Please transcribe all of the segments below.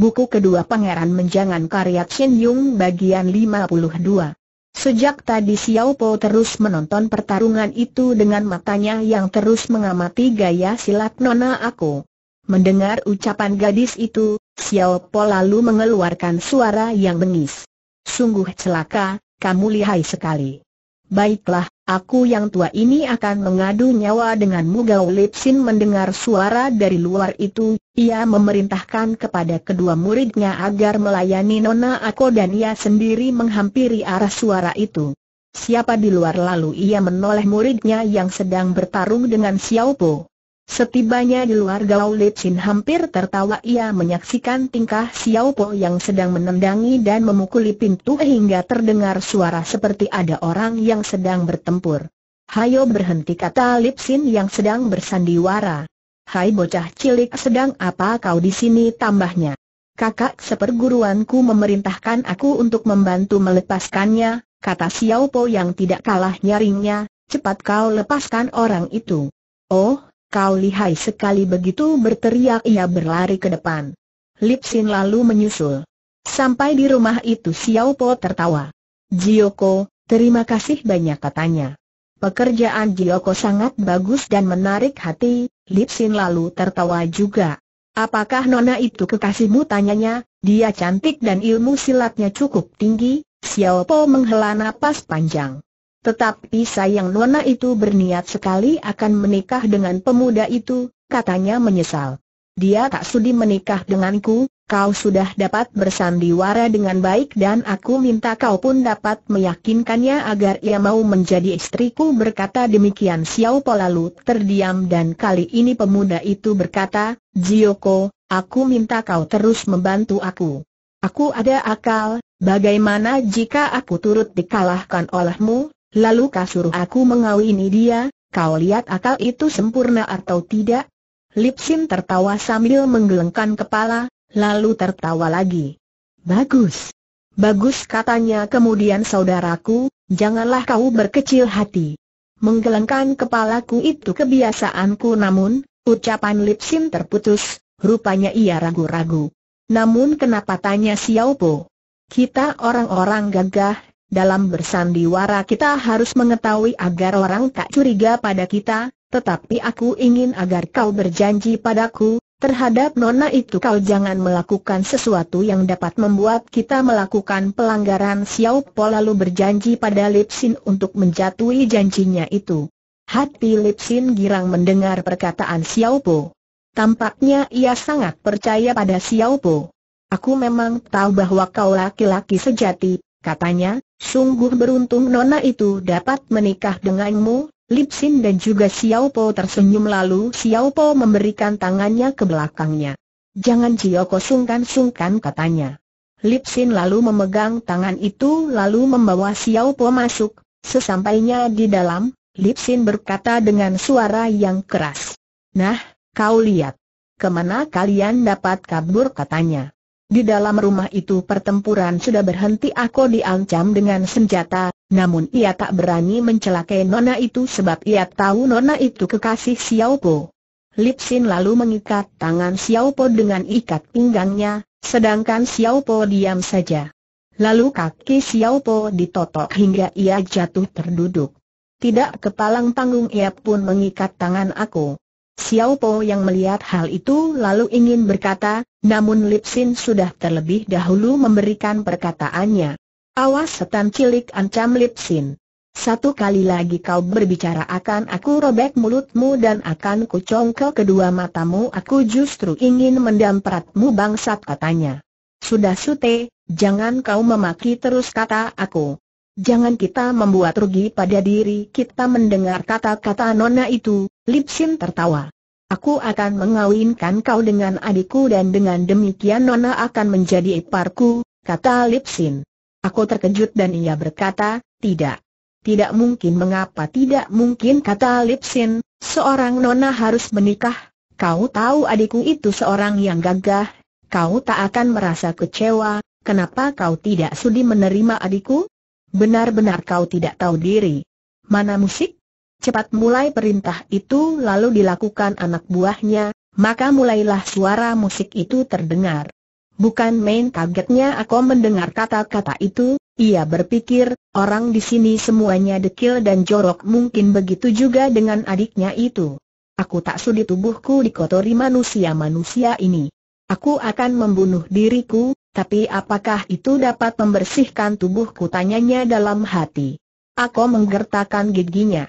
Buku kedua Pangeran Menjangan karya Chen Yung bagian 52. Sejak tadi Xiao Po terus menonton pertarungan itu dengan matanya yang terus mengamati gaya silat nona aku. Mendengar ucapan gadis itu, Xiao Po lalu mengeluarkan suara yang bengis. Sungguh celaka, kamu lihai sekali. Baiklah, aku yang tua ini akan mengadu nyawa denganmu Gao Lipsin mendengar suara dari luar itu, ia memerintahkan kepada kedua muridnya agar melayani Nona Ako dan ia sendiri menghampiri arah suara itu. Siapa di luar lalu ia menoleh muridnya yang sedang bertarung dengan Xiao Po. Setibanya di luar Gao Sin hampir tertawa ia menyaksikan tingkah Xiao Po yang sedang menendangi dan memukuli pintu hingga terdengar suara seperti ada orang yang sedang bertempur. Hayo berhenti kata Lipsin yang sedang bersandiwara. Hai bocah cilik sedang apa kau di sini tambahnya. Kakak seperguruanku memerintahkan aku untuk membantu melepaskannya, kata Xiao Po yang tidak kalah nyaringnya, cepat kau lepaskan orang itu. Oh, Kau lihai sekali begitu berteriak ia berlari ke depan. Lip Sin lalu menyusul. Sampai di rumah itu Xiao Po tertawa. Jioko, terima kasih banyak katanya. Pekerjaan Jioko sangat bagus dan menarik hati, Lip Sin lalu tertawa juga. Apakah nona itu kekasihmu tanyanya, dia cantik dan ilmu silatnya cukup tinggi, Xiao Po menghela napas panjang. Tetapi sayang Nona itu berniat sekali akan menikah dengan pemuda itu, katanya menyesal. Dia tak sudi menikah denganku, kau sudah dapat bersandiwara dengan baik dan aku minta kau pun dapat meyakinkannya agar ia mau menjadi istriku berkata demikian Xiao Po lalu terdiam dan kali ini pemuda itu berkata, Jioko, aku minta kau terus membantu aku. Aku ada akal, bagaimana jika aku turut dikalahkan olehmu? Lalu kau suruh aku mengawini dia, kau lihat akal itu sempurna atau tidak? Lipsin tertawa sambil menggelengkan kepala, lalu tertawa lagi. Bagus. Bagus katanya kemudian saudaraku, janganlah kau berkecil hati. Menggelengkan kepalaku itu kebiasaanku namun, ucapan Lipsin terputus, rupanya ia ragu-ragu. Namun kenapa tanya Xiao Po? Kita orang-orang gagah, dalam bersandiwara kita harus mengetahui agar orang tak curiga pada kita, tetapi aku ingin agar kau berjanji padaku, terhadap nona itu kau jangan melakukan sesuatu yang dapat membuat kita melakukan pelanggaran Xiao Po lalu berjanji pada Lipsin untuk menjatuhi janjinya itu. Hati Lipsin girang mendengar perkataan Xiao Po. Tampaknya ia sangat percaya pada Xiao Po. Aku memang tahu bahwa kau laki-laki sejati, katanya, Sungguh beruntung nona itu dapat menikah denganmu, Lipsin dan juga Xiao Po tersenyum lalu Xiao Po memberikan tangannya ke belakangnya. Jangan Jioko sungkan-sungkan katanya. Lipsin lalu memegang tangan itu lalu membawa Xiao Po masuk, sesampainya di dalam, Lipsin berkata dengan suara yang keras. Nah, kau lihat. Kemana kalian dapat kabur katanya. Di dalam rumah itu pertempuran sudah berhenti Aku diancam dengan senjata, namun ia tak berani mencelakai Nona itu sebab ia tahu Nona itu kekasih Xiao Po. Lip Sin lalu mengikat tangan Xiao Po dengan ikat pinggangnya, sedangkan Xiao Po diam saja. Lalu kaki Xiao Po ditotok hingga ia jatuh terduduk. Tidak kepalang panggung ia pun mengikat tangan aku. Xiao Po yang melihat hal itu lalu ingin berkata, namun Lip Sin sudah terlebih dahulu memberikan perkataannya. Awas setan cilik ancam Lip Sin. Satu kali lagi kau berbicara akan aku robek mulutmu dan akan kucong ke kedua matamu Aku justru ingin mendampratmu bangsat katanya Sudah sute, jangan kau memaki terus kata aku Jangan kita membuat rugi pada diri kita mendengar kata-kata nona itu Lipsin tertawa Aku akan mengawinkan kau dengan adikku dan dengan demikian Nona akan menjadi iparku, kata Lipsin. Aku terkejut dan ia berkata, tidak. Tidak mungkin mengapa tidak mungkin kata Lipsin, seorang Nona harus menikah. Kau tahu adikku itu seorang yang gagah, kau tak akan merasa kecewa, kenapa kau tidak sudi menerima adikku? Benar-benar kau tidak tahu diri. Mana musik? Cepat mulai perintah itu lalu dilakukan anak buahnya, maka mulailah suara musik itu terdengar. Bukan main kagetnya aku mendengar kata-kata itu, ia berpikir, orang di sini semuanya dekil dan jorok mungkin begitu juga dengan adiknya itu. Aku tak sudi tubuhku dikotori manusia-manusia ini. Aku akan membunuh diriku, tapi apakah itu dapat membersihkan tubuhku tanyanya dalam hati. Aku menggertakkan giginya.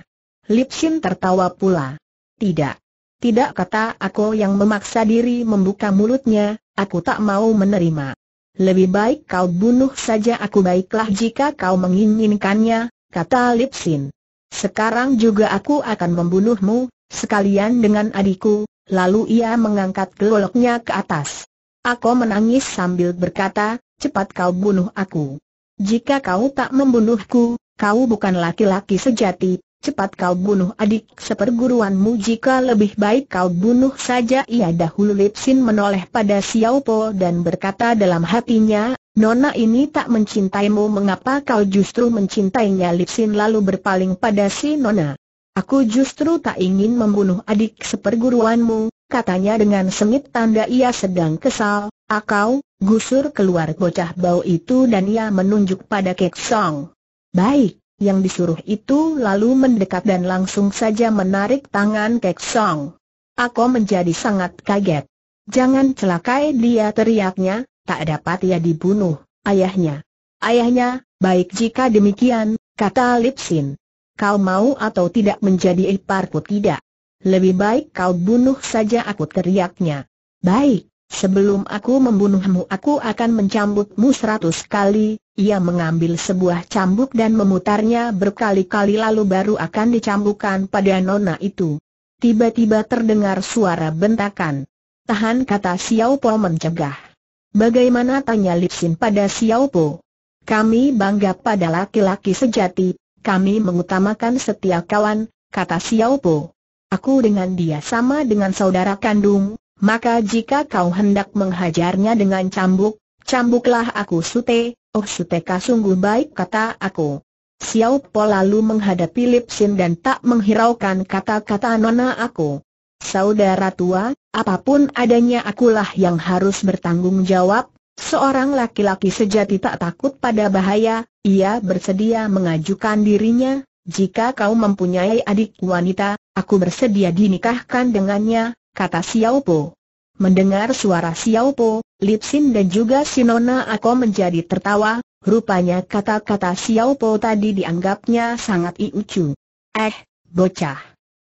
Lipsin tertawa pula. Tidak. Tidak kata aku yang memaksa diri membuka mulutnya, aku tak mau menerima. Lebih baik kau bunuh saja aku baiklah jika kau menginginkannya, kata Lipsin. Sekarang juga aku akan membunuhmu, sekalian dengan adikku, lalu ia mengangkat geloknya ke atas. Aku menangis sambil berkata, cepat kau bunuh aku. Jika kau tak membunuhku, kau bukan laki-laki sejati, cepat kau bunuh adik seperguruanmu jika lebih baik kau bunuh saja ia dahulu Lipsin menoleh pada Xiao Po dan berkata dalam hatinya, Nona ini tak mencintaimu mengapa kau justru mencintainya Lipsin lalu berpaling pada si Nona. Aku justru tak ingin membunuh adik seperguruanmu, katanya dengan sengit tanda ia sedang kesal, akau, gusur keluar bocah bau itu dan ia menunjuk pada Kek Song. Baik, yang disuruh itu lalu mendekat dan langsung saja menarik tangan Kek Song. Aku menjadi sangat kaget. Jangan celakai dia teriaknya, tak dapat ia dibunuh, ayahnya. Ayahnya, baik jika demikian, kata Lipsin. Kau mau atau tidak menjadi iparku tidak? Lebih baik kau bunuh saja aku teriaknya. Baik, sebelum aku membunuhmu aku akan mencambutmu seratus kali, ia mengambil sebuah cambuk dan memutarnya berkali-kali lalu baru akan dicambukkan pada nona itu. Tiba-tiba terdengar suara bentakan. Tahan kata Xiao Po mencegah. Bagaimana tanya Lipsin pada Xiao Po? Kami bangga pada laki-laki sejati, kami mengutamakan setia kawan, kata Xiao Po. Aku dengan dia sama dengan saudara kandung, maka jika kau hendak menghajarnya dengan cambuk, cambuklah aku sute, Oh Suteka sungguh baik kata aku. Xiao Po lalu menghadapi Lip Sin dan tak menghiraukan kata-kata nona aku. Saudara tua, apapun adanya akulah yang harus bertanggung jawab, Seorang laki-laki sejati tak takut pada bahaya, ia bersedia mengajukan dirinya, jika kau mempunyai adik wanita, aku bersedia dinikahkan dengannya, kata Xiao Po. Mendengar suara Xiao Po, Lipsin dan juga Sinona Ako menjadi tertawa, rupanya kata-kata Xiao Po tadi dianggapnya sangat iucu. Eh, bocah.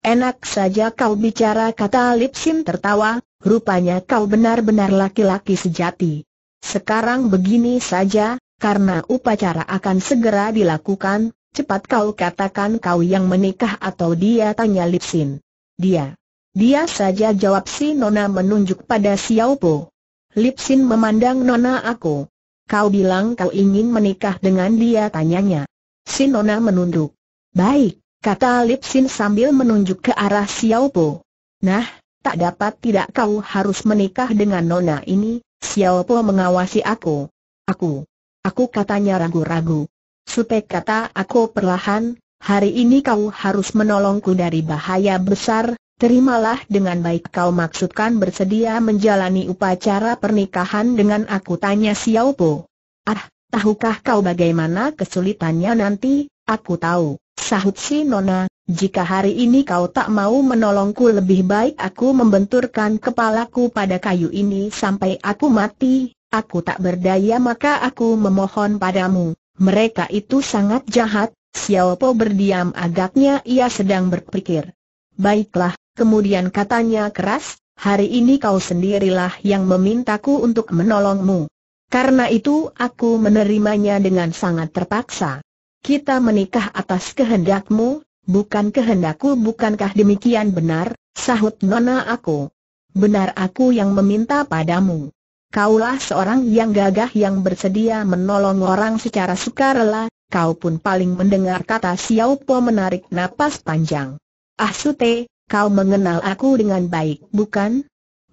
Enak saja kau bicara kata Lipsin tertawa, rupanya kau benar-benar laki-laki sejati. Sekarang begini saja, karena upacara akan segera dilakukan, cepat kau katakan kau yang menikah atau dia tanya Lipsin. Dia. Dia saja jawab si Nona menunjuk pada Xiao Po. Lipsin memandang Nona aku. Kau bilang kau ingin menikah dengan dia tanyanya. Si Nona menunduk. Baik, kata Lipsin sambil menunjuk ke arah Xiao Po. Nah, tak dapat tidak kau harus menikah dengan Nona ini, Xiao Po mengawasi aku. Aku. Aku katanya ragu-ragu. Supek kata aku perlahan, hari ini kau harus menolongku dari bahaya besar, Terimalah dengan baik kau maksudkan bersedia menjalani upacara pernikahan dengan aku tanya Xiao Po. Ah, tahukah kau bagaimana kesulitannya nanti? Aku tahu, sahut si Nona, jika hari ini kau tak mau menolongku lebih baik aku membenturkan kepalaku pada kayu ini sampai aku mati, aku tak berdaya maka aku memohon padamu. Mereka itu sangat jahat, Xiao Po berdiam agaknya ia sedang berpikir. Baiklah, kemudian katanya keras, hari ini kau sendirilah yang memintaku untuk menolongmu. Karena itu aku menerimanya dengan sangat terpaksa. Kita menikah atas kehendakmu, bukan kehendakku bukankah demikian benar, sahut nona aku. Benar aku yang meminta padamu. Kaulah seorang yang gagah yang bersedia menolong orang secara sukarela, kau pun paling mendengar kata Xiao Po menarik napas panjang. Ah Sute, Kau mengenal aku dengan baik, bukan?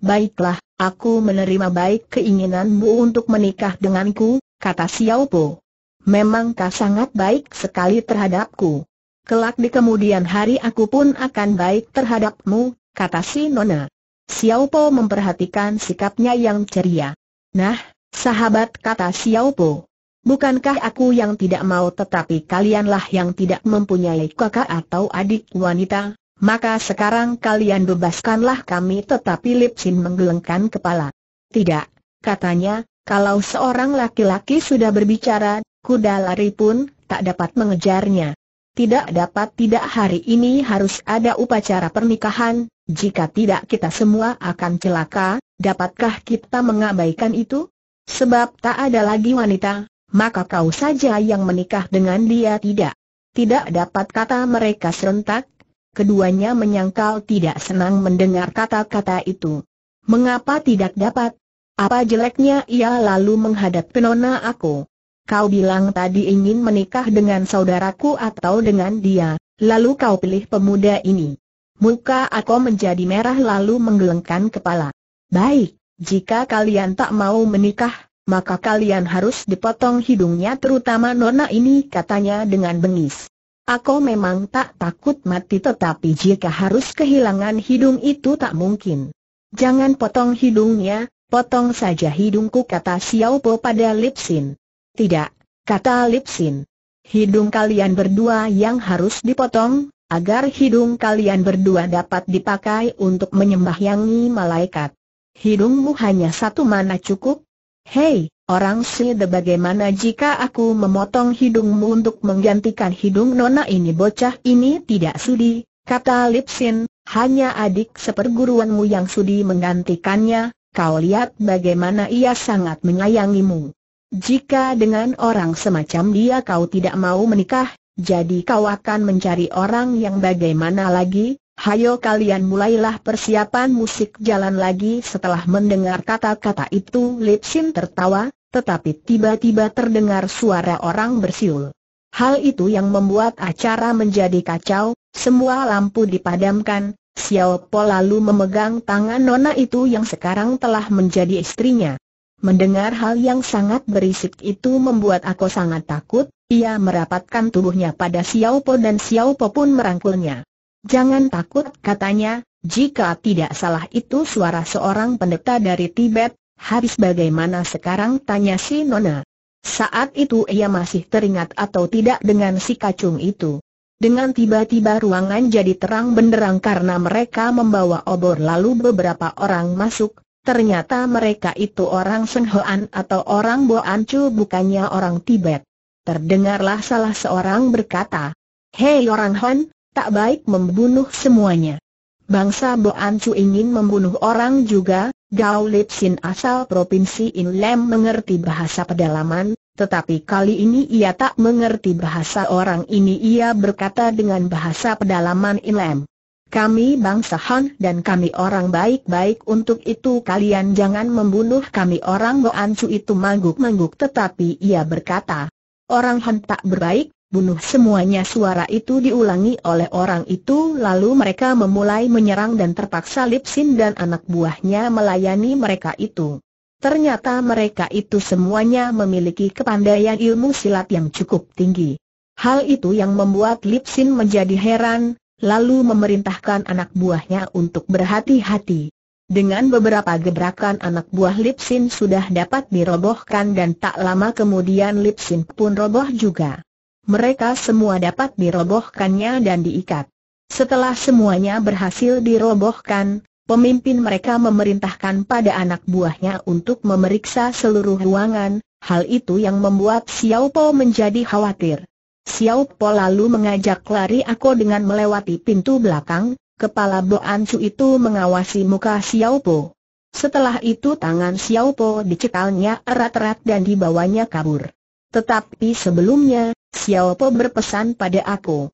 Baiklah, aku menerima baik keinginanmu untuk menikah denganku, kata Xiao Po. Memang kau sangat baik sekali terhadapku. Kelak di kemudian hari aku pun akan baik terhadapmu, kata si Nona. Xiao Po memperhatikan sikapnya yang ceria. Nah, sahabat kata Xiao Po. Bukankah aku yang tidak mau tetapi kalianlah yang tidak mempunyai kakak atau adik wanita? maka sekarang kalian bebaskanlah kami tetapi Lip Sin menggelengkan kepala. Tidak, katanya, kalau seorang laki-laki sudah berbicara, kuda lari pun tak dapat mengejarnya. Tidak dapat tidak hari ini harus ada upacara pernikahan, jika tidak kita semua akan celaka, dapatkah kita mengabaikan itu? Sebab tak ada lagi wanita, maka kau saja yang menikah dengan dia tidak. Tidak dapat kata mereka serentak, keduanya menyangkal tidak senang mendengar kata-kata itu. Mengapa tidak dapat? Apa jeleknya ia lalu menghadap penona aku? Kau bilang tadi ingin menikah dengan saudaraku atau dengan dia, lalu kau pilih pemuda ini. Muka aku menjadi merah lalu menggelengkan kepala. Baik, jika kalian tak mau menikah, maka kalian harus dipotong hidungnya terutama nona ini katanya dengan bengis. Aku memang tak takut mati tetapi jika harus kehilangan hidung itu tak mungkin. Jangan potong hidungnya, potong saja hidungku kata Xiao Po pada Lipsin. Tidak, kata Lipsin. Hidung kalian berdua yang harus dipotong, agar hidung kalian berdua dapat dipakai untuk menyembahyangi malaikat. Hidungmu hanya satu mana cukup? Hei, Orang sih, bagaimana jika aku memotong hidungmu untuk menggantikan hidung nona ini bocah ini tidak sudi, kata Lipsin, hanya adik seperguruanmu yang sudi menggantikannya, kau lihat bagaimana ia sangat menyayangimu. Jika dengan orang semacam dia kau tidak mau menikah, jadi kau akan mencari orang yang bagaimana lagi? Hayo kalian mulailah persiapan musik jalan lagi setelah mendengar kata-kata itu Lipsin tertawa, tetapi tiba-tiba terdengar suara orang bersiul. Hal itu yang membuat acara menjadi kacau, semua lampu dipadamkan, Xiao Po lalu memegang tangan Nona itu yang sekarang telah menjadi istrinya. Mendengar hal yang sangat berisik itu membuat aku sangat takut, ia merapatkan tubuhnya pada Xiao Po dan Xiao Po pun merangkulnya. Jangan takut katanya, jika tidak salah itu suara seorang pendeta dari Tibet, Habis bagaimana sekarang tanya si Nona. Saat itu ia masih teringat atau tidak dengan si kacung itu. Dengan tiba-tiba ruangan jadi terang benderang karena mereka membawa obor lalu beberapa orang masuk, ternyata mereka itu orang Senghoan atau orang Boancu bukannya orang Tibet. Terdengarlah salah seorang berkata, Hei orang Hon, tak baik membunuh semuanya. Bangsa Boancu ingin membunuh orang juga, Gao Lipsin asal Provinsi Inlem mengerti bahasa pedalaman, tetapi kali ini ia tak mengerti bahasa orang ini ia berkata dengan bahasa pedalaman Inlem. Kami bangsa Han dan kami orang baik-baik untuk itu kalian jangan membunuh kami orang Boancu itu mangguk-mangguk tetapi ia berkata, Orang Han tak berbaik, bunuh semuanya suara itu diulangi oleh orang itu lalu mereka memulai menyerang dan terpaksa Lipsin dan anak buahnya melayani mereka itu. Ternyata mereka itu semuanya memiliki kepandaian ilmu silat yang cukup tinggi. Hal itu yang membuat Lipsin menjadi heran, lalu memerintahkan anak buahnya untuk berhati-hati. Dengan beberapa gebrakan anak buah Lipsin sudah dapat dirobohkan dan tak lama kemudian Lipsin pun roboh juga mereka semua dapat dirobohkannya dan diikat. Setelah semuanya berhasil dirobohkan, pemimpin mereka memerintahkan pada anak buahnya untuk memeriksa seluruh ruangan, hal itu yang membuat Xiao Po menjadi khawatir. Xiao Po lalu mengajak lari aku dengan melewati pintu belakang, kepala An Chu itu mengawasi muka Xiao Po. Setelah itu tangan Xiao Po dicekalnya erat-erat dan dibawanya kabur. Tetapi sebelumnya, Xiao Po berpesan pada aku.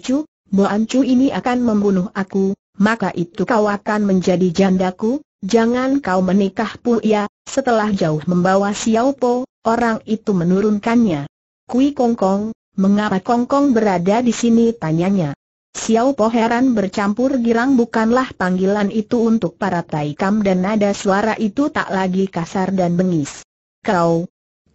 Chu, Bo An Chu ini akan membunuh aku, maka itu kau akan menjadi jandaku, jangan kau menikah ya. setelah jauh membawa Xiao Po, orang itu menurunkannya. Kui Kong Kong, mengapa Kong Kong berada di sini tanyanya. Xiao Po heran bercampur girang bukanlah panggilan itu untuk para taikam dan nada suara itu tak lagi kasar dan bengis. Kau,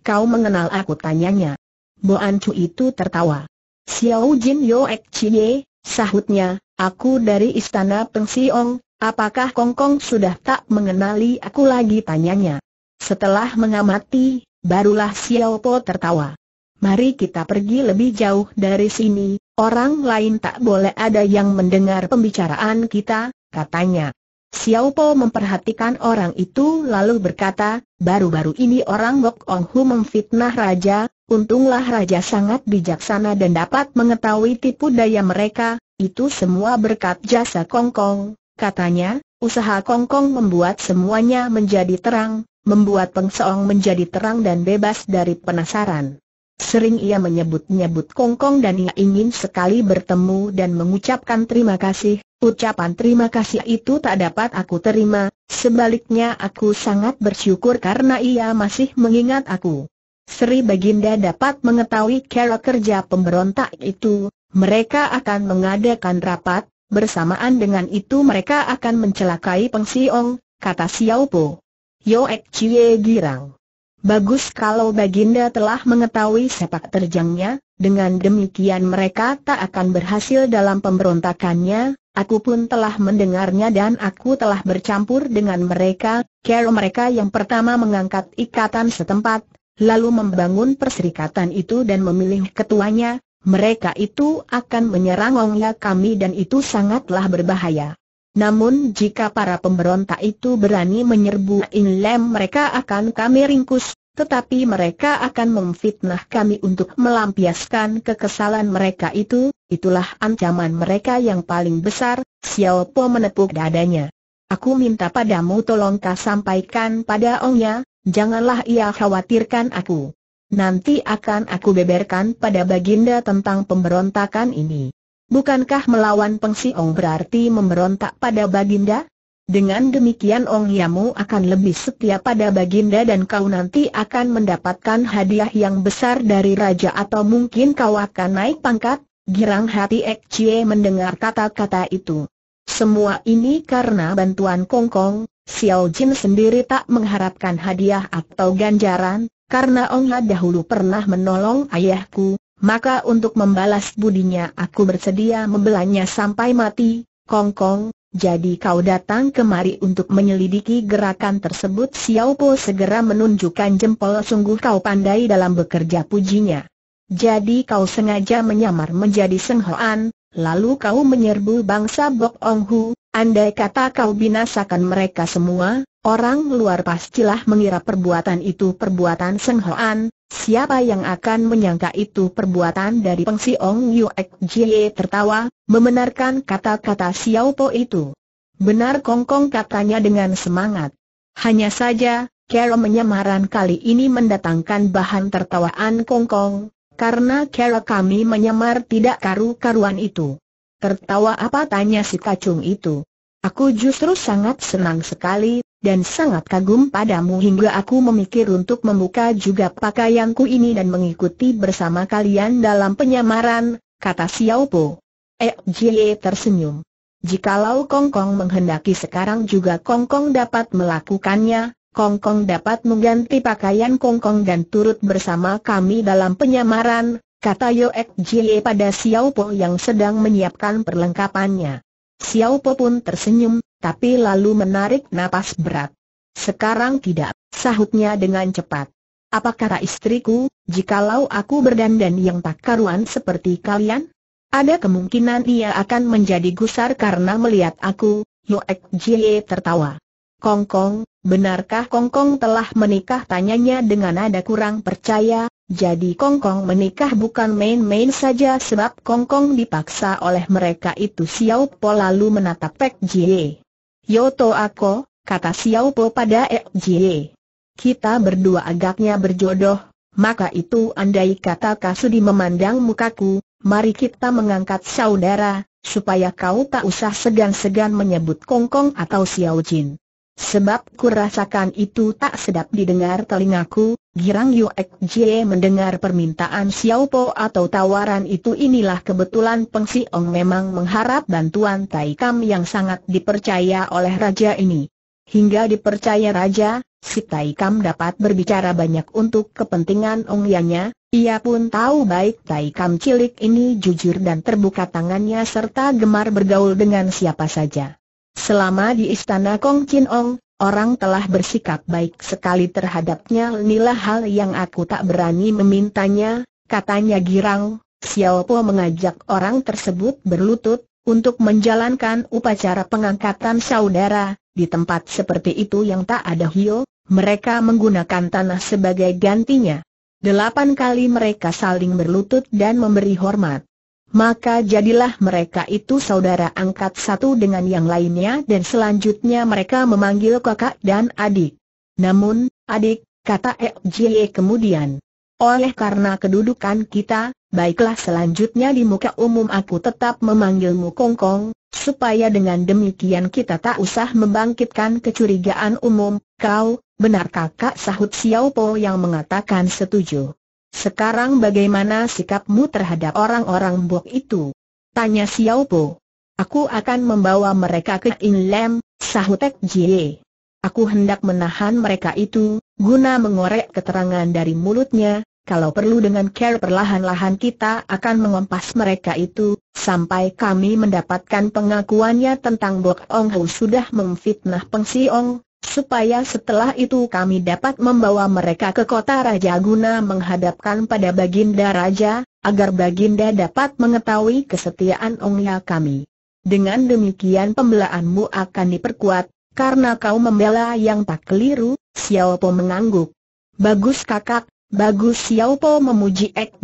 kau mengenal aku tanyanya. Bo Ancu itu tertawa. Xiao Jin Yo Ek Chie, sahutnya, aku dari istana Peng Siong, apakah Kong Kong sudah tak mengenali aku lagi tanyanya. Setelah mengamati, barulah Xiao Po tertawa. Mari kita pergi lebih jauh dari sini, orang lain tak boleh ada yang mendengar pembicaraan kita, katanya. Xiao Po memperhatikan orang itu lalu berkata, baru-baru ini orang Bok Ong Hu memfitnah raja, untunglah raja sangat bijaksana dan dapat mengetahui tipu daya mereka, itu semua berkat jasa Kong Kong, katanya, usaha Kong Kong membuat semuanya menjadi terang, membuat Peng menjadi terang dan bebas dari penasaran. Sering ia menyebut-nyebut Kongkong dan ia ingin sekali bertemu dan mengucapkan terima kasih. Ucapan terima kasih itu tak dapat aku terima, sebaliknya aku sangat bersyukur karena ia masih mengingat aku. Sri Baginda dapat mengetahui cara kerja pemberontak itu, mereka akan mengadakan rapat, bersamaan dengan itu mereka akan mencelakai Peng Siong, kata Xiao Po. Yoek Chie Girang. Bagus kalau Baginda telah mengetahui sepak terjangnya, dengan demikian mereka tak akan berhasil dalam pemberontakannya, aku pun telah mendengarnya dan aku telah bercampur dengan mereka, care mereka yang pertama mengangkat ikatan setempat, lalu membangun perserikatan itu dan memilih ketuanya, mereka itu akan menyerang Ongya kami dan itu sangatlah berbahaya. Namun jika para pemberontak itu berani menyerbu Inlem mereka akan kami ringkus, tetapi mereka akan memfitnah kami untuk melampiaskan kekesalan mereka itu, itulah ancaman mereka yang paling besar, Xiao Po menepuk dadanya. Aku minta padamu tolong kau sampaikan pada Onya, janganlah ia khawatirkan aku. Nanti akan aku beberkan pada baginda tentang pemberontakan ini. Bukankah melawan Peng Siong berarti memberontak pada Baginda? Dengan demikian Ong Yamu akan lebih setia pada Baginda dan kau nanti akan mendapatkan hadiah yang besar dari Raja atau mungkin kau akan naik pangkat, girang hati Ek Chie mendengar kata-kata itu. Semua ini karena bantuan Kong Kong, Xiao Jin sendiri tak mengharapkan hadiah atau ganjaran, karena Ong dahulu pernah menolong ayahku, maka untuk membalas budinya aku bersedia membelanya sampai mati, Kong Kong, jadi kau datang kemari untuk menyelidiki gerakan tersebut Xiao Po segera menunjukkan jempol sungguh kau pandai dalam bekerja pujinya. Jadi kau sengaja menyamar menjadi Seng Hoan, lalu kau menyerbu bangsa Bok Ong Hu, andai kata kau binasakan mereka semua, orang luar pastilah mengira perbuatan itu perbuatan Seng Hoan, Siapa yang akan menyangka itu perbuatan dari Peng Siong Yuek Jie tertawa, membenarkan kata-kata Xiao Po itu. Benar Kong Kong katanya dengan semangat. Hanya saja, Kero menyamaran kali ini mendatangkan bahan tertawaan Kong Kong, karena Kero kami menyamar tidak karu-karuan itu. Tertawa apa tanya si kacung itu. Aku justru sangat senang sekali, dan sangat kagum padamu hingga aku memikir untuk membuka juga pakaianku ini dan mengikuti bersama kalian dalam penyamaran, kata Xiao Po. E Jie tersenyum. Jikalau Kong Kong menghendaki sekarang juga Kong Kong dapat melakukannya, Kong Kong dapat mengganti pakaian Kong Kong dan turut bersama kami dalam penyamaran, kata Yoek Jie pada Xiao Po yang sedang menyiapkan perlengkapannya. Xiao Po pun tersenyum, tapi lalu menarik napas berat. Sekarang tidak, sahutnya dengan cepat. Apakah kata istriku, jikalau aku berdandan yang tak karuan seperti kalian? Ada kemungkinan ia akan menjadi gusar karena melihat aku, Yoek Jie tertawa. Kongkong, benarkah Kongkong telah menikah? Tanyanya dengan nada kurang percaya, jadi Kongkong menikah bukan main-main saja sebab Kongkong dipaksa oleh mereka itu Xiao Po lalu menatap Pek Jie. Yoto Ako, kata Xiao Po pada E Jie. Kita berdua agaknya berjodoh, maka itu andai kata Kasudi memandang mukaku, mari kita mengangkat saudara, supaya kau tak usah segan-segan menyebut Kongkong atau Xiao Jin. Sebab ku rasakan itu tak sedap didengar telingaku, girang Yuek Jie mendengar permintaan Xiao Po atau tawaran itu inilah kebetulan Peng Si Ong memang mengharap bantuan Tai Kam yang sangat dipercaya oleh raja ini. Hingga dipercaya raja, si Tai Kam dapat berbicara banyak untuk kepentingan Ong Yanya. ia pun tahu baik Tai Kam cilik ini jujur dan terbuka tangannya serta gemar bergaul dengan siapa saja. Selama di istana Kong Chin Ong, orang telah bersikap baik sekali terhadapnya Inilah hal yang aku tak berani memintanya, katanya girang, Xiao Po mengajak orang tersebut berlutut, untuk menjalankan upacara pengangkatan saudara, di tempat seperti itu yang tak ada hio, mereka menggunakan tanah sebagai gantinya. Delapan kali mereka saling berlutut dan memberi hormat maka jadilah mereka itu saudara angkat satu dengan yang lainnya dan selanjutnya mereka memanggil kakak dan adik. Namun, adik, kata Ejie kemudian. Oleh karena kedudukan kita, baiklah selanjutnya di muka umum aku tetap memanggilmu Kongkong, supaya dengan demikian kita tak usah membangkitkan kecurigaan umum, kau, benar kakak sahut Xiao Po yang mengatakan setuju. Sekarang bagaimana sikapmu terhadap orang-orang buk itu? Tanya Xiao Po. Aku akan membawa mereka ke In Lam, sahut Jie. Aku hendak menahan mereka itu, guna mengorek keterangan dari mulutnya, kalau perlu dengan care perlahan-lahan kita akan mengompas mereka itu, sampai kami mendapatkan pengakuannya tentang Bok Ong Hu sudah memfitnah Peng Si Ong supaya setelah itu kami dapat membawa mereka ke kota Raja guna menghadapkan pada Baginda Raja, agar Baginda dapat mengetahui kesetiaan Ongya kami. Dengan demikian pembelaanmu akan diperkuat, karena kau membela yang tak keliru, Xiao mengangguk. Bagus kakak, bagus Xiao memuji Ek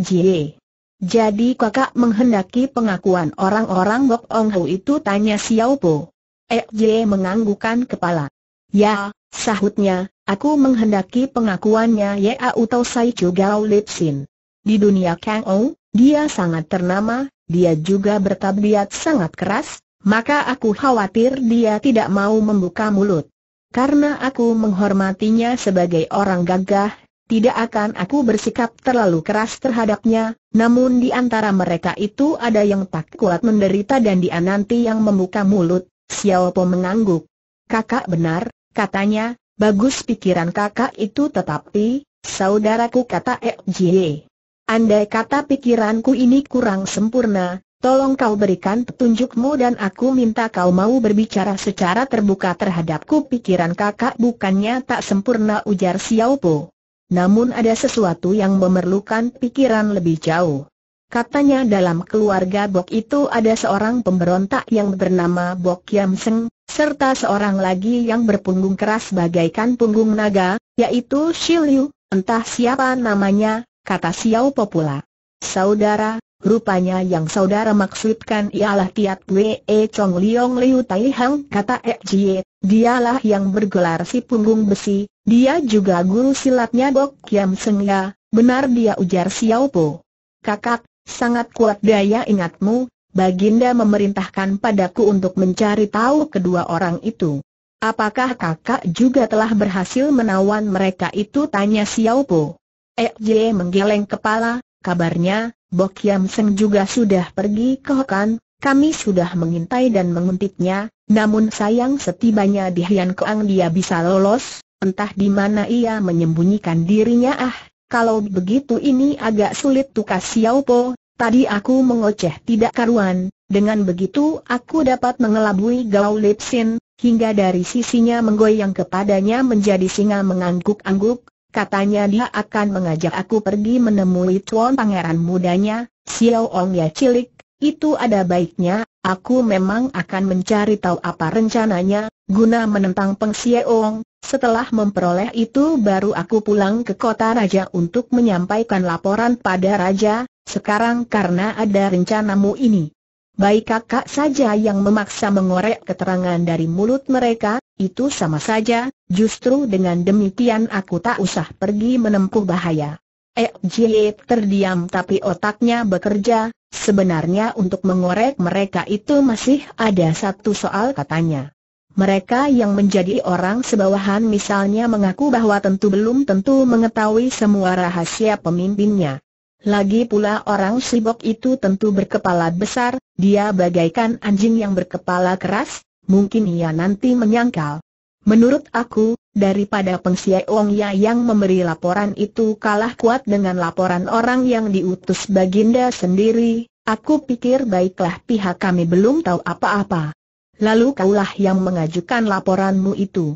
Jadi kakak menghendaki pengakuan orang-orang Gok Ong Hu itu tanya Xiao Po. Ek menganggukkan kepala. Ya, sahutnya, aku menghendaki pengakuannya ya Tau Sai Chu Gao Lip Sin. Di dunia Kang Ou, dia sangat ternama, dia juga bertabiat sangat keras, maka aku khawatir dia tidak mau membuka mulut. Karena aku menghormatinya sebagai orang gagah, tidak akan aku bersikap terlalu keras terhadapnya, namun di antara mereka itu ada yang tak kuat menderita dan dia nanti yang membuka mulut, Xiao Po mengangguk kakak benar, katanya, bagus pikiran kakak itu tetapi, saudaraku kata Ejie. Andai kata pikiranku ini kurang sempurna, tolong kau berikan petunjukmu dan aku minta kau mau berbicara secara terbuka terhadapku pikiran kakak bukannya tak sempurna ujar Xiaopo. Namun ada sesuatu yang memerlukan pikiran lebih jauh. Katanya dalam keluarga Bok itu ada seorang pemberontak yang bernama Bok Yam Seng, serta seorang lagi yang berpunggung keras bagaikan punggung naga, yaitu Shiliu, entah siapa namanya, kata Xiao Popula. Saudara, rupanya yang saudara maksudkan ialah Tiat Wee Chong Liong Liu Tai Hang, kata Ek Jie, dialah yang bergelar si punggung besi, dia juga guru silatnya Bok Kiam Ya. benar dia ujar Xiao Po. Kakak, sangat kuat daya ingatmu, Baginda memerintahkan padaku untuk mencari tahu kedua orang itu. Apakah kakak juga telah berhasil menawan mereka itu? Tanya Xiao Po. J menggeleng kepala, kabarnya, Bok Yam Seng juga sudah pergi ke Hokan, kami sudah mengintai dan menguntitnya. namun sayang setibanya di Hian Keang dia bisa lolos, entah di mana ia menyembunyikan dirinya ah, kalau begitu ini agak sulit tukas Xiao Po, Tadi aku mengoceh tidak karuan, dengan begitu aku dapat mengelabui Gao Lipsin, hingga dari sisinya menggoyang kepadanya menjadi singa mengangguk-angguk, katanya dia akan mengajak aku pergi menemui tuan pangeran mudanya, Xiao Ong ya cilik, itu ada baiknya, aku memang akan mencari tahu apa rencananya, guna menentang Peng Xiao Ong, setelah memperoleh itu baru aku pulang ke kota raja untuk menyampaikan laporan pada raja, sekarang karena ada rencanamu ini. Baik kakak saja yang memaksa mengorek keterangan dari mulut mereka, itu sama saja, justru dengan demikian aku tak usah pergi menempuh bahaya. Ejie eh, terdiam tapi otaknya bekerja, sebenarnya untuk mengorek mereka itu masih ada satu soal katanya. Mereka yang menjadi orang sebawahan misalnya mengaku bahwa tentu belum tentu mengetahui semua rahasia pemimpinnya. Lagi pula orang sibok itu tentu berkepala besar, dia bagaikan anjing yang berkepala keras, mungkin ia nanti menyangkal. Menurut aku, daripada Peng Ong yang memberi laporan itu kalah kuat dengan laporan orang yang diutus Baginda sendiri, aku pikir baiklah pihak kami belum tahu apa-apa. Lalu kaulah yang mengajukan laporanmu itu.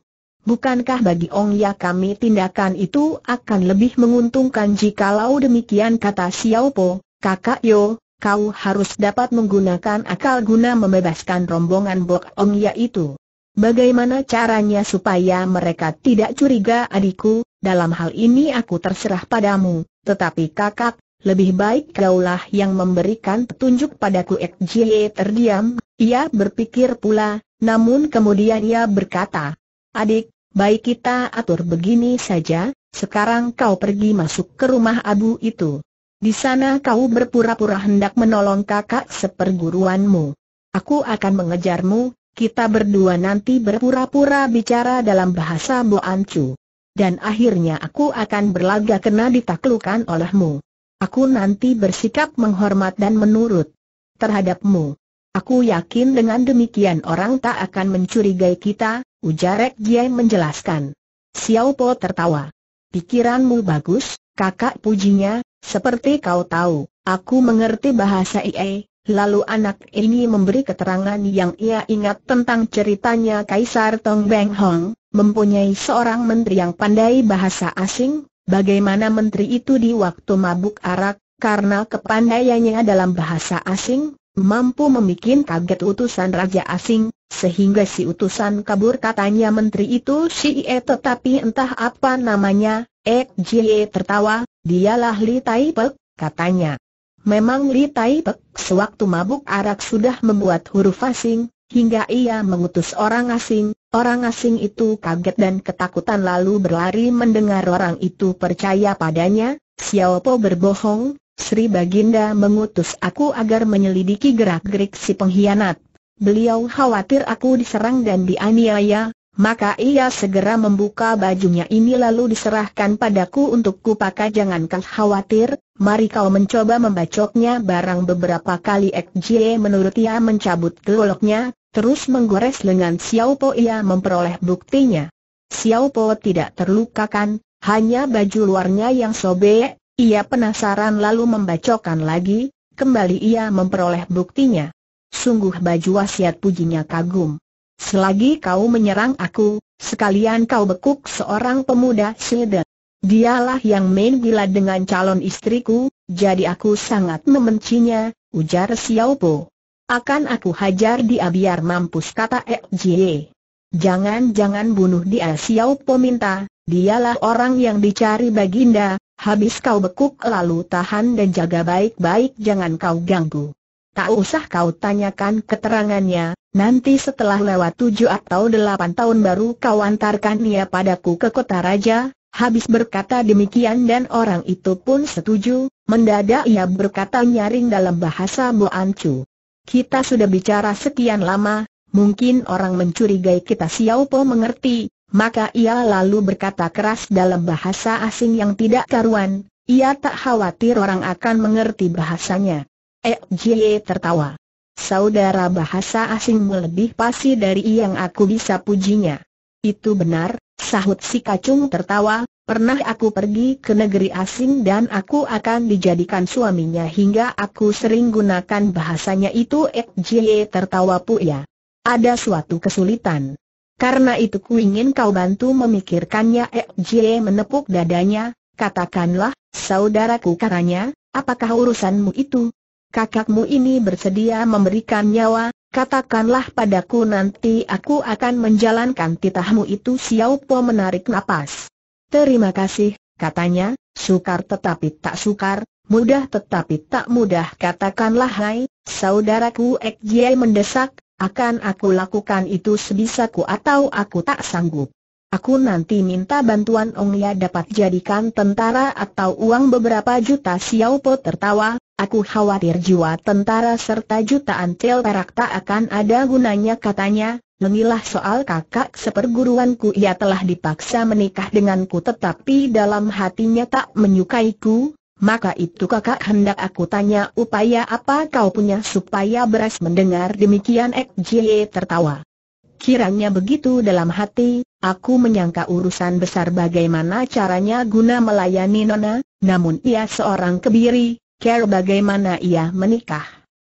Bukankah bagi Ong Ya kami tindakan itu akan lebih menguntungkan jika lau demikian kata Xiao Po, kakak Yo, kau harus dapat menggunakan akal guna membebaskan rombongan Bok Ong Ya itu. Bagaimana caranya supaya mereka tidak curiga adikku, dalam hal ini aku terserah padamu, tetapi kakak, lebih baik kaulah yang memberikan petunjuk padaku Ek Jie terdiam, ia berpikir pula, namun kemudian ia berkata, adik, baik kita atur begini saja, sekarang kau pergi masuk ke rumah abu itu. Di sana kau berpura-pura hendak menolong kakak seperguruanmu. Aku akan mengejarmu, kita berdua nanti berpura-pura bicara dalam bahasa Boancu. Dan akhirnya aku akan berlaga kena ditaklukan olehmu. Aku nanti bersikap menghormat dan menurut terhadapmu. Aku yakin dengan demikian orang tak akan mencurigai kita, Ujarek Giai menjelaskan. Xiao Po tertawa. Pikiranmu bagus, kakak pujinya, seperti kau tahu, aku mengerti bahasa IE, lalu anak ini memberi keterangan yang ia ingat tentang ceritanya Kaisar Tong Beng Hong, mempunyai seorang menteri yang pandai bahasa asing, bagaimana menteri itu di waktu mabuk arak, karena kepandaiannya dalam bahasa asing, mampu membuat kaget utusan raja asing, sehingga si utusan kabur katanya menteri itu si Ie tetapi entah apa namanya, Ek eh, Jie tertawa, dialah Li Tai Pek, katanya. Memang Li Tai Pek sewaktu mabuk arak sudah membuat huruf asing, hingga ia mengutus orang asing, orang asing itu kaget dan ketakutan lalu berlari mendengar orang itu percaya padanya, Xiao Po berbohong, Sri Baginda mengutus aku agar menyelidiki gerak-gerik si pengkhianat. Beliau khawatir aku diserang dan dianiaya, maka ia segera membuka bajunya ini lalu diserahkan padaku untuk kupakai jangan kau khawatir, mari kau mencoba membacoknya barang beberapa kali Ek menurut ia mencabut goloknya, terus menggores lengan Xiao Po ia memperoleh buktinya. Xiao Po tidak terluka kan, hanya baju luarnya yang sobek, ia penasaran lalu membacokan lagi, kembali ia memperoleh buktinya. Sungguh baju wasiat pujinya kagum. Selagi kau menyerang aku, sekalian kau bekuk seorang pemuda silda. Dialah yang main gila dengan calon istriku, jadi aku sangat membencinya, ujar Po. Akan aku hajar dia biar mampus kata Ekjie. Jangan-jangan bunuh dia Po minta, dialah orang yang dicari baginda, Habis kau bekuk lalu tahan dan jaga baik-baik jangan kau ganggu. Tak usah kau tanyakan keterangannya, nanti setelah lewat tujuh atau delapan tahun baru kau antarkan ia padaku ke kota raja, Habis berkata demikian dan orang itu pun setuju, mendadak ia berkata nyaring dalam bahasa Boancu. Kita sudah bicara sekian lama, mungkin orang mencurigai kita Xiao Po mengerti, maka ia lalu berkata keras dalam bahasa asing yang tidak karuan, ia tak khawatir orang akan mengerti bahasanya. Eh, Jie tertawa. Saudara bahasa asingmu lebih pasti dari yang aku bisa pujinya. Itu benar, sahut si kacung tertawa, pernah aku pergi ke negeri asing dan aku akan dijadikan suaminya hingga aku sering gunakan bahasanya itu Eh, Jie tertawa puya. Ada suatu kesulitan. Karena itu ku ingin kau bantu memikirkannya Ek eh, Jie menepuk dadanya, katakanlah, saudaraku katanya, apakah urusanmu itu? Kakakmu ini bersedia memberikan nyawa, katakanlah padaku nanti aku akan menjalankan titahmu itu Xiao Po menarik nafas. Terima kasih, katanya, sukar tetapi tak sukar, mudah tetapi tak mudah katakanlah hai, saudaraku Ek Jie mendesak, akan aku lakukan itu sebisaku atau aku tak sanggup. Aku nanti minta bantuan Ong ya dapat jadikan tentara atau uang beberapa juta Xiao Po tertawa, aku khawatir jiwa tentara serta jutaan tel perak tak akan ada gunanya katanya, lengilah soal kakak seperguruanku ia telah dipaksa menikah denganku tetapi dalam hatinya tak menyukaiku, maka itu kakak hendak aku tanya upaya apa kau punya supaya beras mendengar demikian Ek Jie tertawa. Kiranya begitu dalam hati, aku menyangka urusan besar bagaimana caranya guna melayani Nona, namun ia seorang kebiri, care bagaimana ia menikah.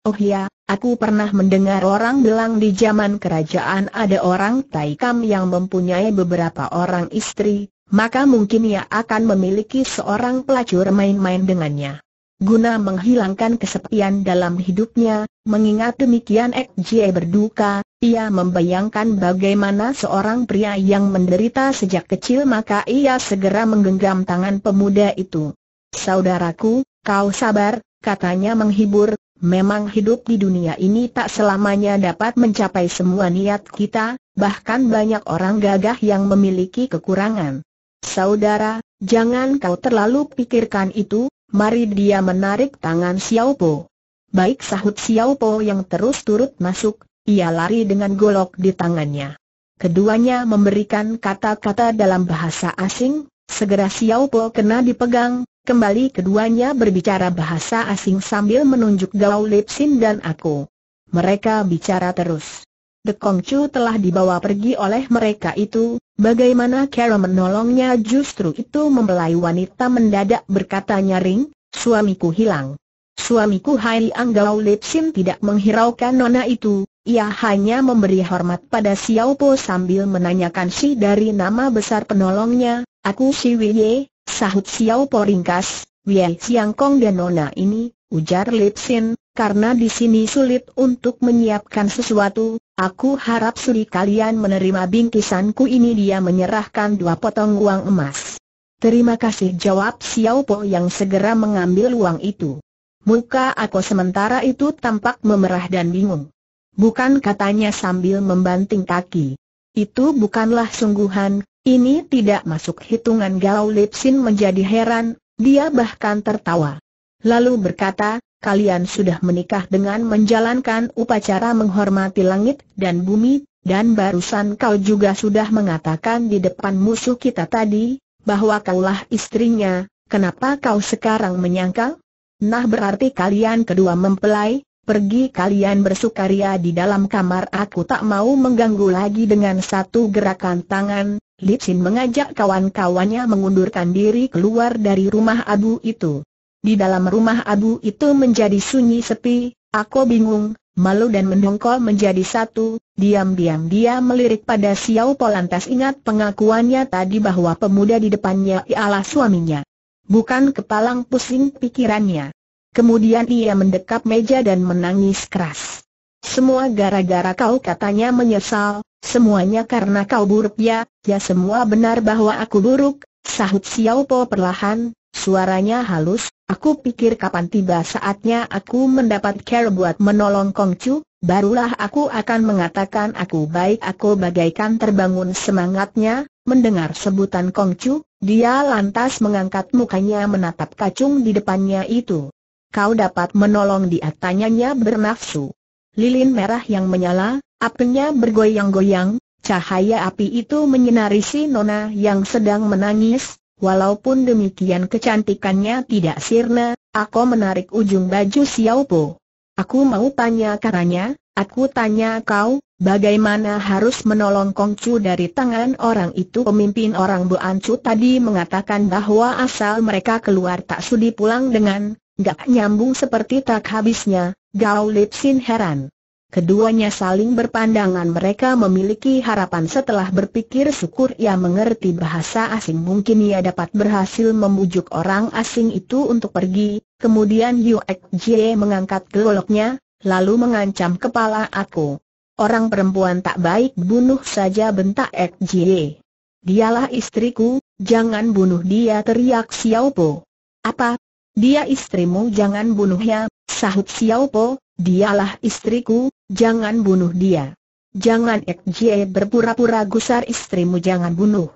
Oh ya, aku pernah mendengar orang bilang di zaman kerajaan ada orang Taikam yang mempunyai beberapa orang istri, maka mungkin ia akan memiliki seorang pelacur main-main dengannya. Guna menghilangkan kesepian dalam hidupnya, mengingat demikian Ek Jie berduka, ia membayangkan bagaimana seorang pria yang menderita sejak kecil maka ia segera menggenggam tangan pemuda itu. Saudaraku, kau sabar, katanya menghibur, memang hidup di dunia ini tak selamanya dapat mencapai semua niat kita, bahkan banyak orang gagah yang memiliki kekurangan. Saudara, jangan kau terlalu pikirkan itu, mari dia menarik tangan Xiao Po. Baik sahut Xiao Po yang terus turut masuk, ia lari dengan golok di tangannya. Keduanya memberikan kata-kata dalam bahasa asing, segera Xiao Po kena dipegang, kembali keduanya berbicara bahasa asing sambil menunjuk Gao Sin dan aku. Mereka bicara terus. The Kongcu telah dibawa pergi oleh mereka itu, bagaimana Carol menolongnya justru itu membelai wanita mendadak berkata nyaring, suamiku hilang. Suamiku Hai Lip Lipsin tidak menghiraukan nona itu, ia hanya memberi hormat pada Xiao Po sambil menanyakan si dari nama besar penolongnya, aku si Wei sahut Xiao Po ringkas, Wei Siang Kong dan nona ini, ujar Lipsin, karena di sini sulit untuk menyiapkan sesuatu, aku harap sudi kalian menerima bingkisanku ini dia menyerahkan dua potong uang emas. Terima kasih jawab Xiao Po yang segera mengambil uang itu. Muka aku sementara itu tampak memerah dan bingung. Bukan katanya sambil membanting kaki. Itu bukanlah sungguhan, ini tidak masuk hitungan Gao Lipsin menjadi heran, dia bahkan tertawa. Lalu berkata, kalian sudah menikah dengan menjalankan upacara menghormati langit dan bumi, dan barusan kau juga sudah mengatakan di depan musuh kita tadi, bahwa kaulah istrinya, kenapa kau sekarang menyangkal? Nah berarti kalian kedua mempelai, pergi kalian bersukaria di dalam kamar aku tak mau mengganggu lagi dengan satu gerakan tangan, Lipsin mengajak kawan-kawannya mengundurkan diri keluar dari rumah abu itu. Di dalam rumah abu itu menjadi sunyi sepi, aku bingung, malu dan mendongkol menjadi satu, diam-diam dia melirik pada Xiao Po lantas ingat pengakuannya tadi bahwa pemuda di depannya ialah suaminya. Bukan kepalang pusing pikirannya. Kemudian ia mendekap meja dan menangis keras. Semua gara-gara kau katanya menyesal, semuanya karena kau buruk ya, ya semua benar bahwa aku buruk, sahut Xiao Po perlahan, Suaranya halus, aku pikir kapan tiba saatnya aku mendapat care buat menolong Kong Chu, barulah aku akan mengatakan aku baik aku bagaikan terbangun semangatnya, mendengar sebutan Kong Chu, dia lantas mengangkat mukanya menatap kacung di depannya itu. Kau dapat menolong dia tanyanya bernafsu. Lilin merah yang menyala, apinya bergoyang-goyang, cahaya api itu menyinari si Nona yang sedang menangis, Walaupun demikian kecantikannya tidak sirna, aku menarik ujung baju Xiao Po. Aku mau tanya karanya, aku tanya kau, bagaimana harus menolong Kongcu dari tangan orang itu Pemimpin orang Bu Ancu tadi mengatakan bahwa asal mereka keluar tak sudi pulang dengan, gak nyambung seperti tak habisnya, Gao Lipsin heran. Keduanya saling berpandangan mereka memiliki harapan setelah berpikir syukur ia mengerti bahasa asing mungkin ia dapat berhasil membujuk orang asing itu untuk pergi, kemudian Yuek Jie mengangkat goloknya, lalu mengancam kepala aku. Orang perempuan tak baik bunuh saja bentak Ek Jie. Dialah istriku, jangan bunuh dia teriak Xiao Po. Apa? Dia istrimu jangan bunuhnya, sahut Xiao Po, Dialah istriku, jangan bunuh dia. Jangan Ekjie berpura-pura gusar istrimu jangan bunuh.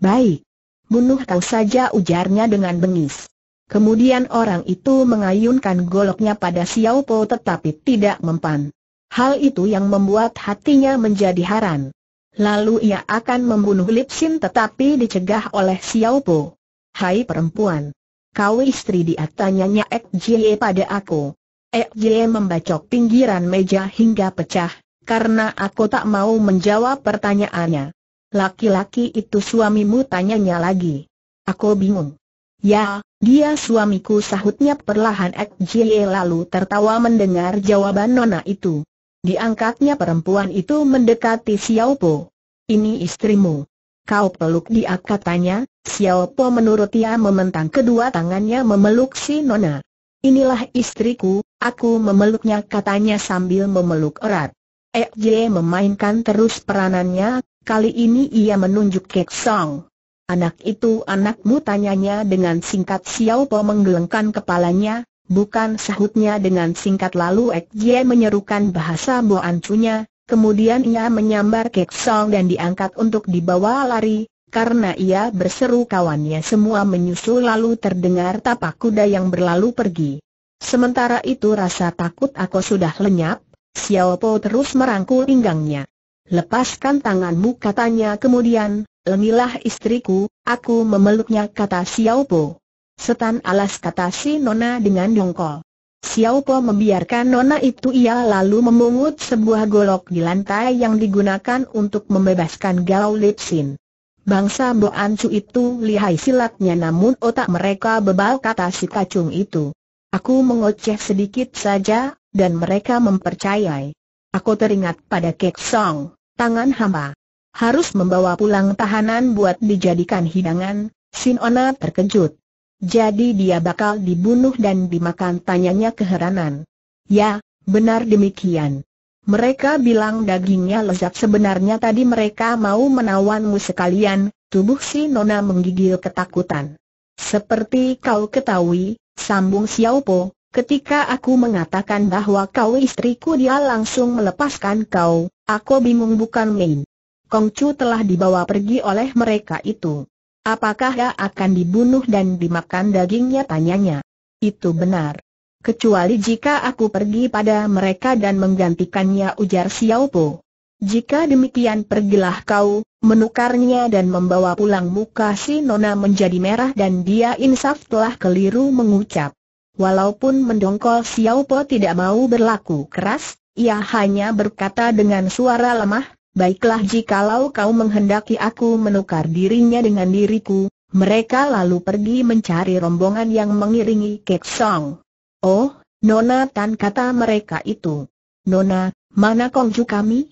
Baik. Bunuh kau saja ujarnya dengan bengis. Kemudian orang itu mengayunkan goloknya pada Xiao Po tetapi tidak mempan. Hal itu yang membuat hatinya menjadi haran. Lalu ia akan membunuh Lip Sin tetapi dicegah oleh Xiao Po. Hai perempuan! Kau istri dia tanyanya Ek Jie pada aku. Ejie membacok pinggiran meja hingga pecah, karena aku tak mau menjawab pertanyaannya. Laki-laki itu suamimu tanyanya lagi. Aku bingung. Ya, dia suamiku sahutnya perlahan Ejie lalu tertawa mendengar jawaban nona itu. Diangkatnya perempuan itu mendekati Xiao Po. Ini istrimu. Kau peluk dia katanya, Xiao Po menurut ia mementang kedua tangannya memeluk si Nona. Inilah istriku, Aku memeluknya katanya sambil memeluk erat. EJ eh, memainkan terus peranannya, kali ini ia menunjuk Kek Song. Anak itu anakmu tanyanya dengan singkat Xiao Po menggelengkan kepalanya, bukan sahutnya dengan singkat lalu EJ menyerukan bahasa Boancunya, kemudian ia menyambar Kek Song dan diangkat untuk dibawa lari, karena ia berseru kawannya semua menyusul lalu terdengar tapak kuda yang berlalu pergi. Sementara itu rasa takut aku sudah lenyap, Xiao Po terus merangkul pinggangnya. Lepaskan tanganmu katanya kemudian, lemilah istriku, aku memeluknya kata Xiao Po. Setan alas kata si Nona dengan dongkol. Xiao Po membiarkan Nona itu ia lalu memungut sebuah golok di lantai yang digunakan untuk membebaskan Gao Lipsin. Bangsa Ancu itu lihai silatnya namun otak mereka bebal kata si kacung itu. Aku mengoceh sedikit saja, dan mereka mempercayai. Aku teringat pada Kek Song, tangan hamba. Harus membawa pulang tahanan buat dijadikan hidangan, Sin Ona terkejut. Jadi dia bakal dibunuh dan dimakan tanyanya keheranan. Ya, benar demikian. Mereka bilang dagingnya lezat sebenarnya tadi mereka mau menawanmu sekalian, tubuh si Nona menggigil ketakutan. Seperti kau ketahui, Sambung Xiao Po, ketika aku mengatakan bahwa kau istriku dia langsung melepaskan kau, aku bingung bukan main. Kong Chu telah dibawa pergi oleh mereka itu. Apakah dia akan dibunuh dan dimakan dagingnya tanyanya? Itu benar. Kecuali jika aku pergi pada mereka dan menggantikannya ujar Xiao Po. Jika demikian pergilah kau, menukarnya dan membawa pulang muka si Nona menjadi merah dan dia insaf telah keliru mengucap. Walaupun mendongkol Xiao Po tidak mau berlaku keras, ia hanya berkata dengan suara lemah, Baiklah jikalau kau menghendaki aku menukar dirinya dengan diriku, mereka lalu pergi mencari rombongan yang mengiringi Kek Song. Oh, Nona Tan kata mereka itu. Nona, mana kongju kami?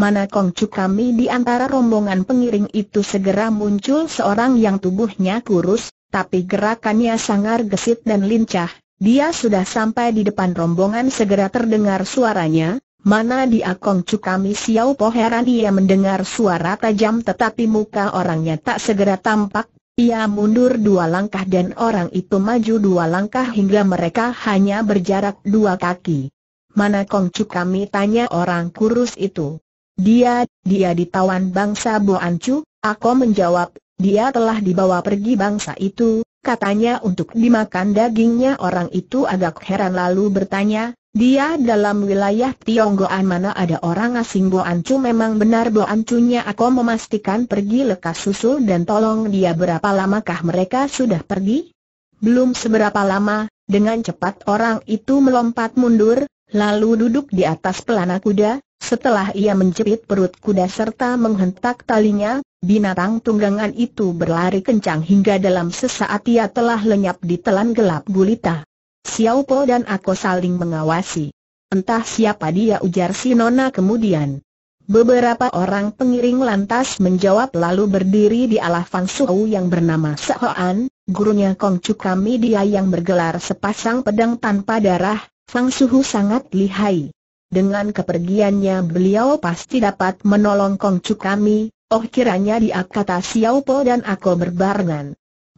mana Kongcu kami di antara rombongan pengiring itu segera muncul seorang yang tubuhnya kurus, tapi gerakannya sangar gesit dan lincah. Dia sudah sampai di depan rombongan segera terdengar suaranya, mana dia Kongcu kami Xiao Po heran ia mendengar suara tajam tetapi muka orangnya tak segera tampak. Ia mundur dua langkah dan orang itu maju dua langkah hingga mereka hanya berjarak dua kaki. Mana Kongcu kami tanya orang kurus itu. Dia, dia ditawan bangsa Boancu, aku menjawab, dia telah dibawa pergi bangsa itu, katanya untuk dimakan dagingnya orang itu agak heran lalu bertanya, dia dalam wilayah Tionggoan mana ada orang asing Boancu memang benar Boancunya aku memastikan pergi lekas susul dan tolong dia berapa lamakah mereka sudah pergi? Belum seberapa lama, dengan cepat orang itu melompat mundur, lalu duduk di atas pelana kuda, setelah ia menjepit perut kuda serta menghentak talinya, binatang tunggangan itu berlari kencang hingga dalam sesaat ia telah lenyap di telan gelap gulita. Xiao Po dan aku saling mengawasi. Entah siapa dia ujar si Nona kemudian. Beberapa orang pengiring lantas menjawab lalu berdiri di alah Fang Suhu yang bernama Sehoan, gurunya Kong Chu kami dia yang bergelar sepasang pedang tanpa darah, Fang Suhu sangat lihai. Dengan kepergiannya beliau pasti dapat menolong Kongcu kami, oh kiranya dia kata Xiao Po dan aku berbarengan.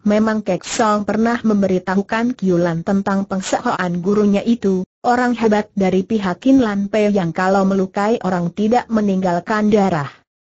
Memang Kek Song pernah memberitahukan Kiulan tentang pengsehoan gurunya itu, orang hebat dari pihak Kinlan Pei yang kalau melukai orang tidak meninggalkan darah.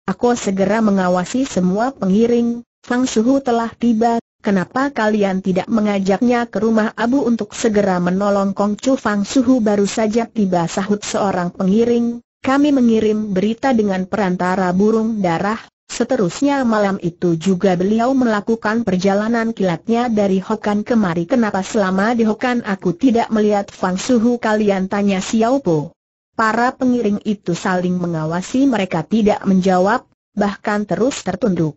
Aku segera mengawasi semua pengiring, Fang Suhu telah tiba, Kenapa kalian tidak mengajaknya ke rumah Abu untuk segera menolong Kong Chu Fang Suhu baru saja tiba sahut seorang pengiring, kami mengirim berita dengan perantara burung darah, seterusnya malam itu juga beliau melakukan perjalanan kilatnya dari Hokan kemari kenapa selama di Hokan aku tidak melihat Fang Suhu kalian tanya Xiao Po. Para pengiring itu saling mengawasi mereka tidak menjawab, bahkan terus tertunduk.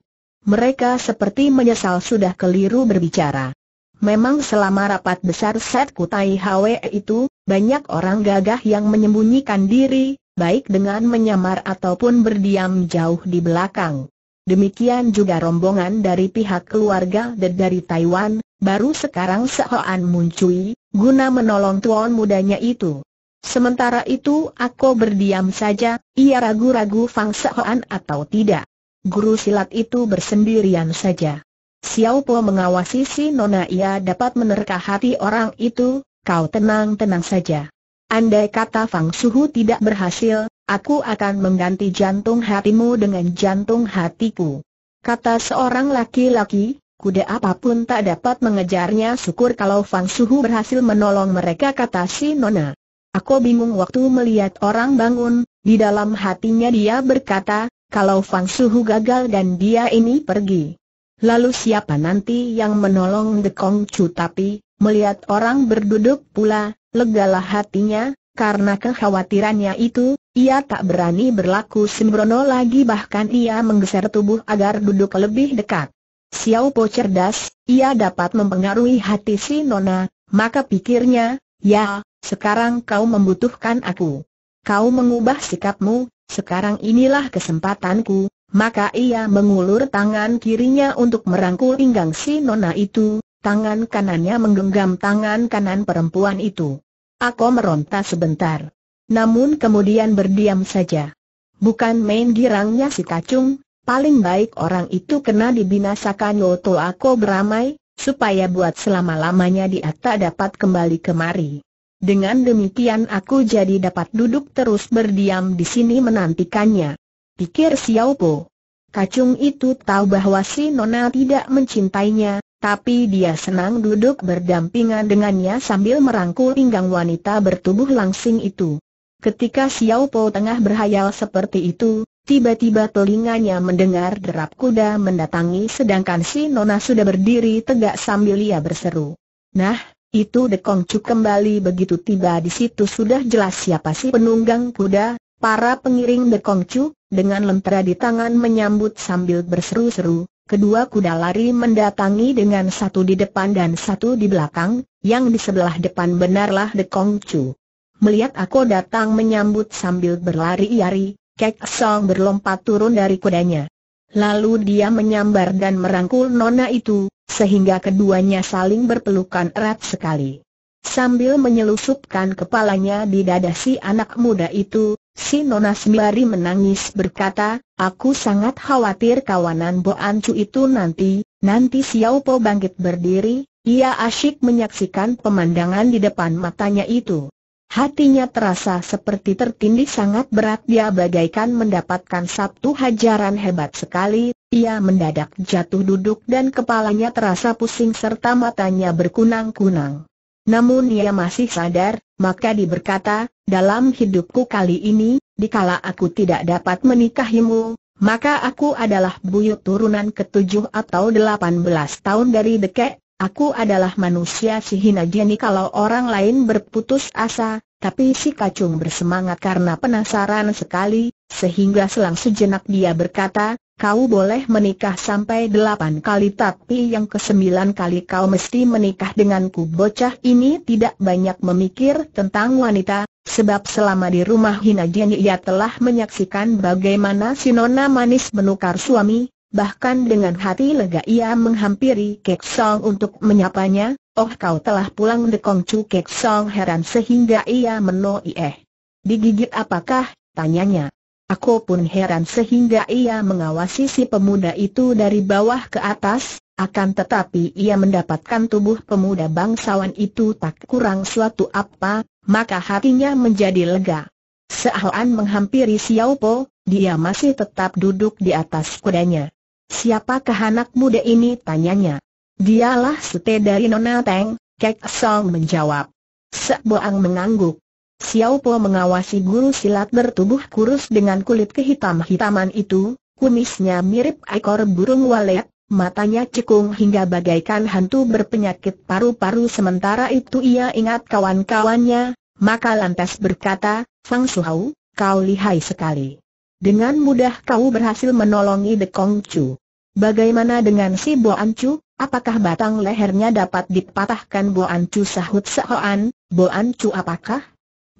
Mereka seperti menyesal sudah keliru berbicara. Memang selama rapat besar Set Kutai Hwe itu, banyak orang gagah yang menyembunyikan diri, baik dengan menyamar ataupun berdiam jauh di belakang. Demikian juga rombongan dari pihak keluarga dan dari Taiwan, baru sekarang Sehoan muncul, guna menolong tuan mudanya itu. Sementara itu aku berdiam saja, ia ragu-ragu Fang Sehoan atau tidak guru silat itu bersendirian saja. Xiao Po mengawasi si Nona ia dapat menerka hati orang itu, kau tenang-tenang saja. Andai kata Fang Suhu tidak berhasil, aku akan mengganti jantung hatimu dengan jantung hatiku. Kata seorang laki-laki, kuda apapun tak dapat mengejarnya syukur kalau Fang Suhu berhasil menolong mereka kata si Nona. Aku bingung waktu melihat orang bangun, di dalam hatinya dia berkata, kalau Fang Suhu gagal dan dia ini pergi. Lalu siapa nanti yang menolong The Kong Chu tapi, melihat orang berduduk pula, legalah hatinya, karena kekhawatirannya itu, ia tak berani berlaku sembrono lagi bahkan ia menggeser tubuh agar duduk lebih dekat. Xiao Po cerdas, ia dapat mempengaruhi hati si Nona, maka pikirnya, ya, sekarang kau membutuhkan aku. Kau mengubah sikapmu, sekarang inilah kesempatanku, maka ia mengulur tangan kirinya untuk merangkul pinggang si nona itu, tangan kanannya menggenggam tangan kanan perempuan itu. Aku meronta sebentar. Namun kemudian berdiam saja. Bukan main girangnya si kacung, paling baik orang itu kena dibinasakan Yoto aku beramai, supaya buat selama-lamanya dia tak dapat kembali kemari. Dengan demikian aku jadi dapat duduk terus berdiam di sini menantikannya. Pikir Xiao Po. Kacung itu tahu bahwa si Nona tidak mencintainya, tapi dia senang duduk berdampingan dengannya sambil merangkul pinggang wanita bertubuh langsing itu. Ketika Xiao Po tengah berhayal seperti itu, tiba-tiba telinganya mendengar derap kuda mendatangi sedangkan si Nona sudah berdiri tegak sambil ia berseru. Nah, itu Kong Chu kembali begitu tiba di situ sudah jelas siapa si penunggang kuda, para pengiring Kong Chu, dengan lentera di tangan menyambut sambil berseru-seru, kedua kuda lari mendatangi dengan satu di depan dan satu di belakang, yang di sebelah depan benarlah Kong Chu. Melihat aku datang menyambut sambil berlari-lari, Kek Song berlompat turun dari kudanya. Lalu dia menyambar dan merangkul nona itu, sehingga keduanya saling berpelukan erat sekali. Sambil menyelusupkan kepalanya di dada si anak muda itu, si nona sembari menangis berkata, Aku sangat khawatir kawanan Ancu itu nanti, nanti Xiao Po bangkit berdiri, ia asyik menyaksikan pemandangan di depan matanya itu. Hatinya terasa seperti tertindih sangat berat dia bagaikan mendapatkan satu hajaran hebat sekali, ia mendadak jatuh duduk dan kepalanya terasa pusing serta matanya berkunang-kunang. Namun ia masih sadar, maka diberkata, dalam hidupku kali ini, dikala aku tidak dapat menikahimu, maka aku adalah buyut turunan ketujuh atau delapan belas tahun dari dekek, Aku adalah manusia si Hinajeni kalau orang lain berputus asa, tapi si kacung bersemangat karena penasaran sekali, sehingga selang sejenak dia berkata, kau boleh menikah sampai delapan kali tapi yang kesembilan kali kau mesti menikah denganku bocah ini tidak banyak memikir tentang wanita, sebab selama di rumah Hina Hinajeni ia telah menyaksikan bagaimana si Nona Manis menukar suami, bahkan dengan hati lega ia menghampiri Kek Song untuk menyapanya, oh kau telah pulang dekong cu Kek Song heran sehingga ia menoi eh Digigit apakah, tanyanya. Aku pun heran sehingga ia mengawasi si pemuda itu dari bawah ke atas, akan tetapi ia mendapatkan tubuh pemuda bangsawan itu tak kurang suatu apa, maka hatinya menjadi lega. Seahuan menghampiri Xiao Po, dia masih tetap duduk di atas kudanya. Siapakah anak muda ini tanyanya. Dialah sete dari Nona Teng, Kek Song menjawab. Seboang mengangguk. Xiao Po mengawasi guru silat bertubuh kurus dengan kulit kehitam-hitaman itu, kumisnya mirip ekor burung walet, matanya cekung hingga bagaikan hantu berpenyakit paru-paru sementara itu ia ingat kawan-kawannya, maka lantas berkata, Fang Suhau, kau lihai sekali. Dengan mudah kau berhasil menolongi The Kong Chu. Bagaimana dengan si Bo An Chu? Apakah batang lehernya dapat dipatahkan Bo An Chu? sahut sehoan? Bo An Chu apakah?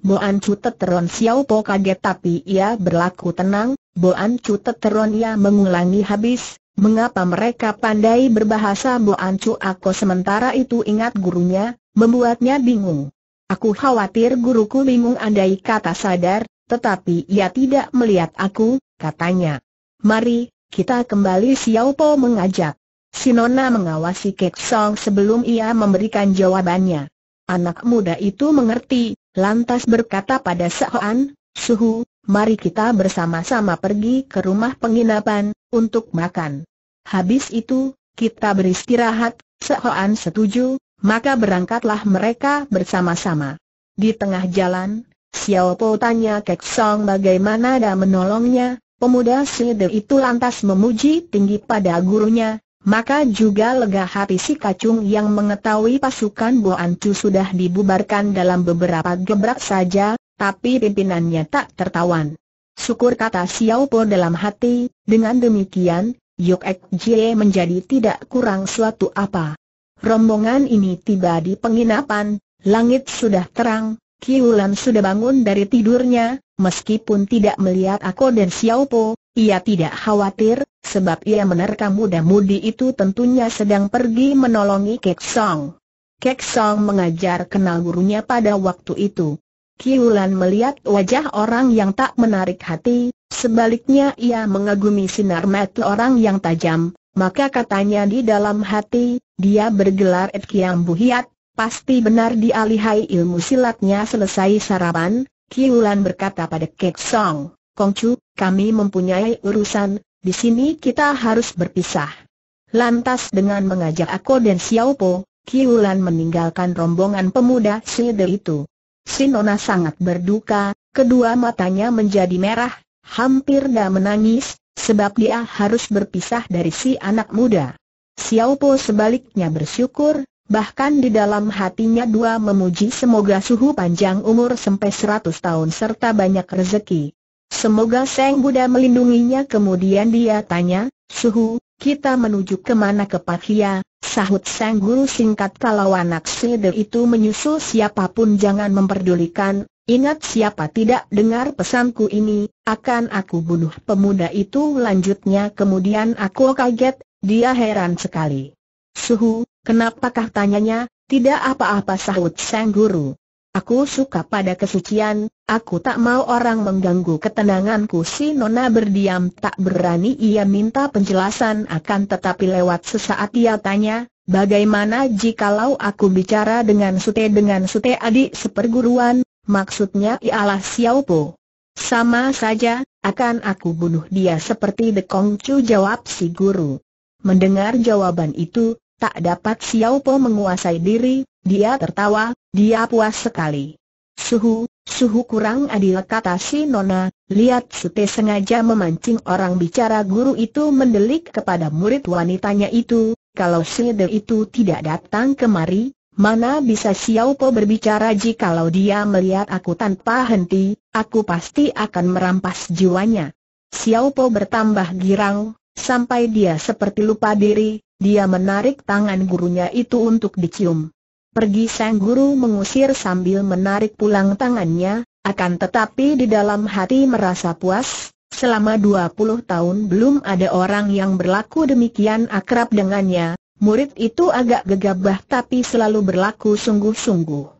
Bo An Chu teteron Xiao Po kaget tapi ia berlaku tenang. Bo An Chu teteron ia mengulangi habis. Mengapa mereka pandai berbahasa Bo An Chu? aku sementara itu ingat gurunya, membuatnya bingung. Aku khawatir guruku bingung andai kata sadar, tetapi ia tidak melihat aku, katanya. Mari, kita kembali Xiao Po mengajak. Sinona mengawasi Kek Song sebelum ia memberikan jawabannya. Anak muda itu mengerti, lantas berkata pada Sehoan, Suhu, mari kita bersama-sama pergi ke rumah penginapan, untuk makan. Habis itu, kita beristirahat, Sehoan setuju, maka berangkatlah mereka bersama-sama. Di tengah jalan, Xiao Po tanya Kek Song bagaimana ada menolongnya, pemuda Slider itu lantas memuji tinggi pada gurunya, maka juga lega hati si kacung yang mengetahui pasukan Bo Chu sudah dibubarkan dalam beberapa gebrak saja, tapi pimpinannya tak tertawan. Syukur kata Xiao Po dalam hati, dengan demikian, Yuk Ek Jie menjadi tidak kurang suatu apa. Rombongan ini tiba di penginapan, langit sudah terang, Kiulan sudah bangun dari tidurnya, meskipun tidak melihat aku dan Xiaopo, ia tidak khawatir, sebab ia menerka muda-mudi itu tentunya sedang pergi menolongi Kek Song. Kek Song mengajar kenal gurunya pada waktu itu. Kiulan melihat wajah orang yang tak menarik hati, sebaliknya ia mengagumi sinar mata orang yang tajam, maka katanya di dalam hati, dia bergelar Et Kiam Buhiat, Pasti benar dialihai ilmu silatnya selesai sarapan, Kiulan berkata pada Kek Song, Kongcu, kami mempunyai urusan, di sini kita harus berpisah. Lantas dengan mengajak aku dan Xiaopo, Kiulan meninggalkan rombongan pemuda Silde itu. Sinona sangat berduka, kedua matanya menjadi merah, hampir dah menangis, sebab dia harus berpisah dari si anak muda. Xiao Po sebaliknya bersyukur, Bahkan di dalam hatinya dua memuji semoga suhu panjang umur sampai 100 tahun serta banyak rezeki. Semoga Seng Buddha melindunginya kemudian dia tanya, Suhu, kita menuju kemana ke Pakia, sahut Sang Guru singkat kalau anak seder itu menyusul siapapun jangan memperdulikan, ingat siapa tidak dengar pesanku ini, akan aku bunuh pemuda itu lanjutnya kemudian aku kaget, dia heran sekali. Suhu, Kenapakah tanyanya? Tidak apa-apa sahut sang guru. Aku suka pada kesucian, aku tak mau orang mengganggu ketenanganku si Nona berdiam tak berani ia minta penjelasan akan tetapi lewat sesaat ia tanya, bagaimana jikalau aku bicara dengan Sute dengan Sute adik seperguruan, maksudnya ialah siaupo. Sama saja, akan aku bunuh dia seperti dekongcu jawab si guru. Mendengar jawaban itu, Tak dapat Xiao Po menguasai diri, dia tertawa, dia puas sekali. Suhu, suhu kurang adil kata si Nona, lihat Sute sengaja memancing orang bicara guru itu mendelik kepada murid wanitanya itu, kalau Silde itu tidak datang kemari, mana bisa Xiao Po berbicara jikalau dia melihat aku tanpa henti, aku pasti akan merampas jiwanya. Xiao Po bertambah girang, sampai dia seperti lupa diri, dia menarik tangan gurunya itu untuk dicium. Pergi sang guru mengusir sambil menarik pulang tangannya, akan tetapi di dalam hati merasa puas, selama 20 tahun belum ada orang yang berlaku demikian akrab dengannya, murid itu agak gegabah tapi selalu berlaku sungguh-sungguh.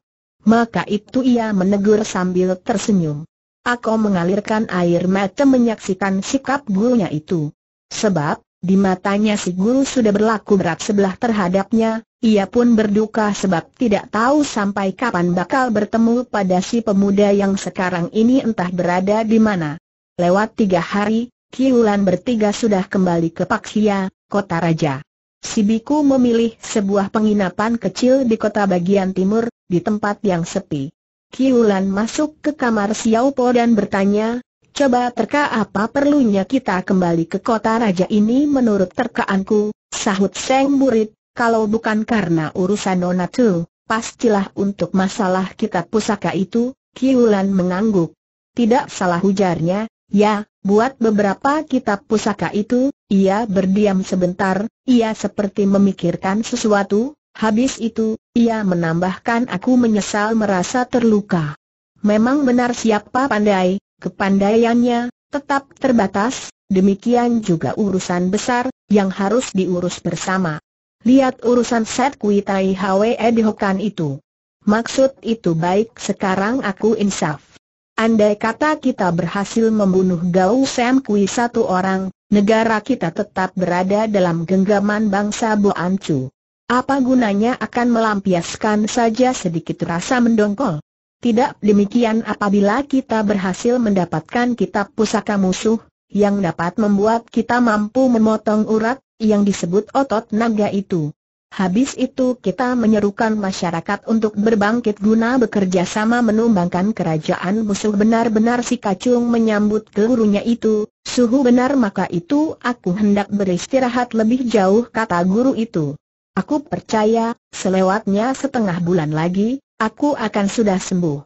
Maka itu ia menegur sambil tersenyum. Aku mengalirkan air mata menyaksikan sikap gurunya itu. Sebab, di matanya si guru sudah berlaku berat sebelah terhadapnya, ia pun berduka sebab tidak tahu sampai kapan bakal bertemu pada si pemuda yang sekarang ini entah berada di mana. Lewat tiga hari, Kiulan bertiga sudah kembali ke Paksia, kota raja. Si Biku memilih sebuah penginapan kecil di kota bagian timur, di tempat yang sepi. Kiulan masuk ke kamar Xiao Po dan bertanya, Coba terka apa perlunya kita kembali ke kota raja ini menurut terkaanku, sahut Seng Murid. kalau bukan karena urusan Nona Tu, pastilah untuk masalah kitab pusaka itu, Kiulan mengangguk. Tidak salah hujarnya, ya, buat beberapa kitab pusaka itu, ia berdiam sebentar, ia seperti memikirkan sesuatu, habis itu, ia menambahkan aku menyesal merasa terluka. Memang benar siapa pandai, Kepandaiannya tetap terbatas, demikian juga urusan besar yang harus diurus bersama. Lihat urusan set Kui Tai Hwe Dihokan itu. Maksud itu baik sekarang aku insaf. Andai kata kita berhasil membunuh Gao Sam Kui satu orang, negara kita tetap berada dalam genggaman bangsa Boancu. Apa gunanya akan melampiaskan saja sedikit rasa mendongkol? Tidak demikian apabila kita berhasil mendapatkan kitab pusaka musuh, yang dapat membuat kita mampu memotong urat, yang disebut otot naga itu. Habis itu kita menyerukan masyarakat untuk berbangkit guna bekerja sama menumbangkan kerajaan musuh benar-benar si kacung menyambut gurunya itu, suhu benar maka itu aku hendak beristirahat lebih jauh kata guru itu. Aku percaya, selewatnya setengah bulan lagi, Aku akan sudah sembuh.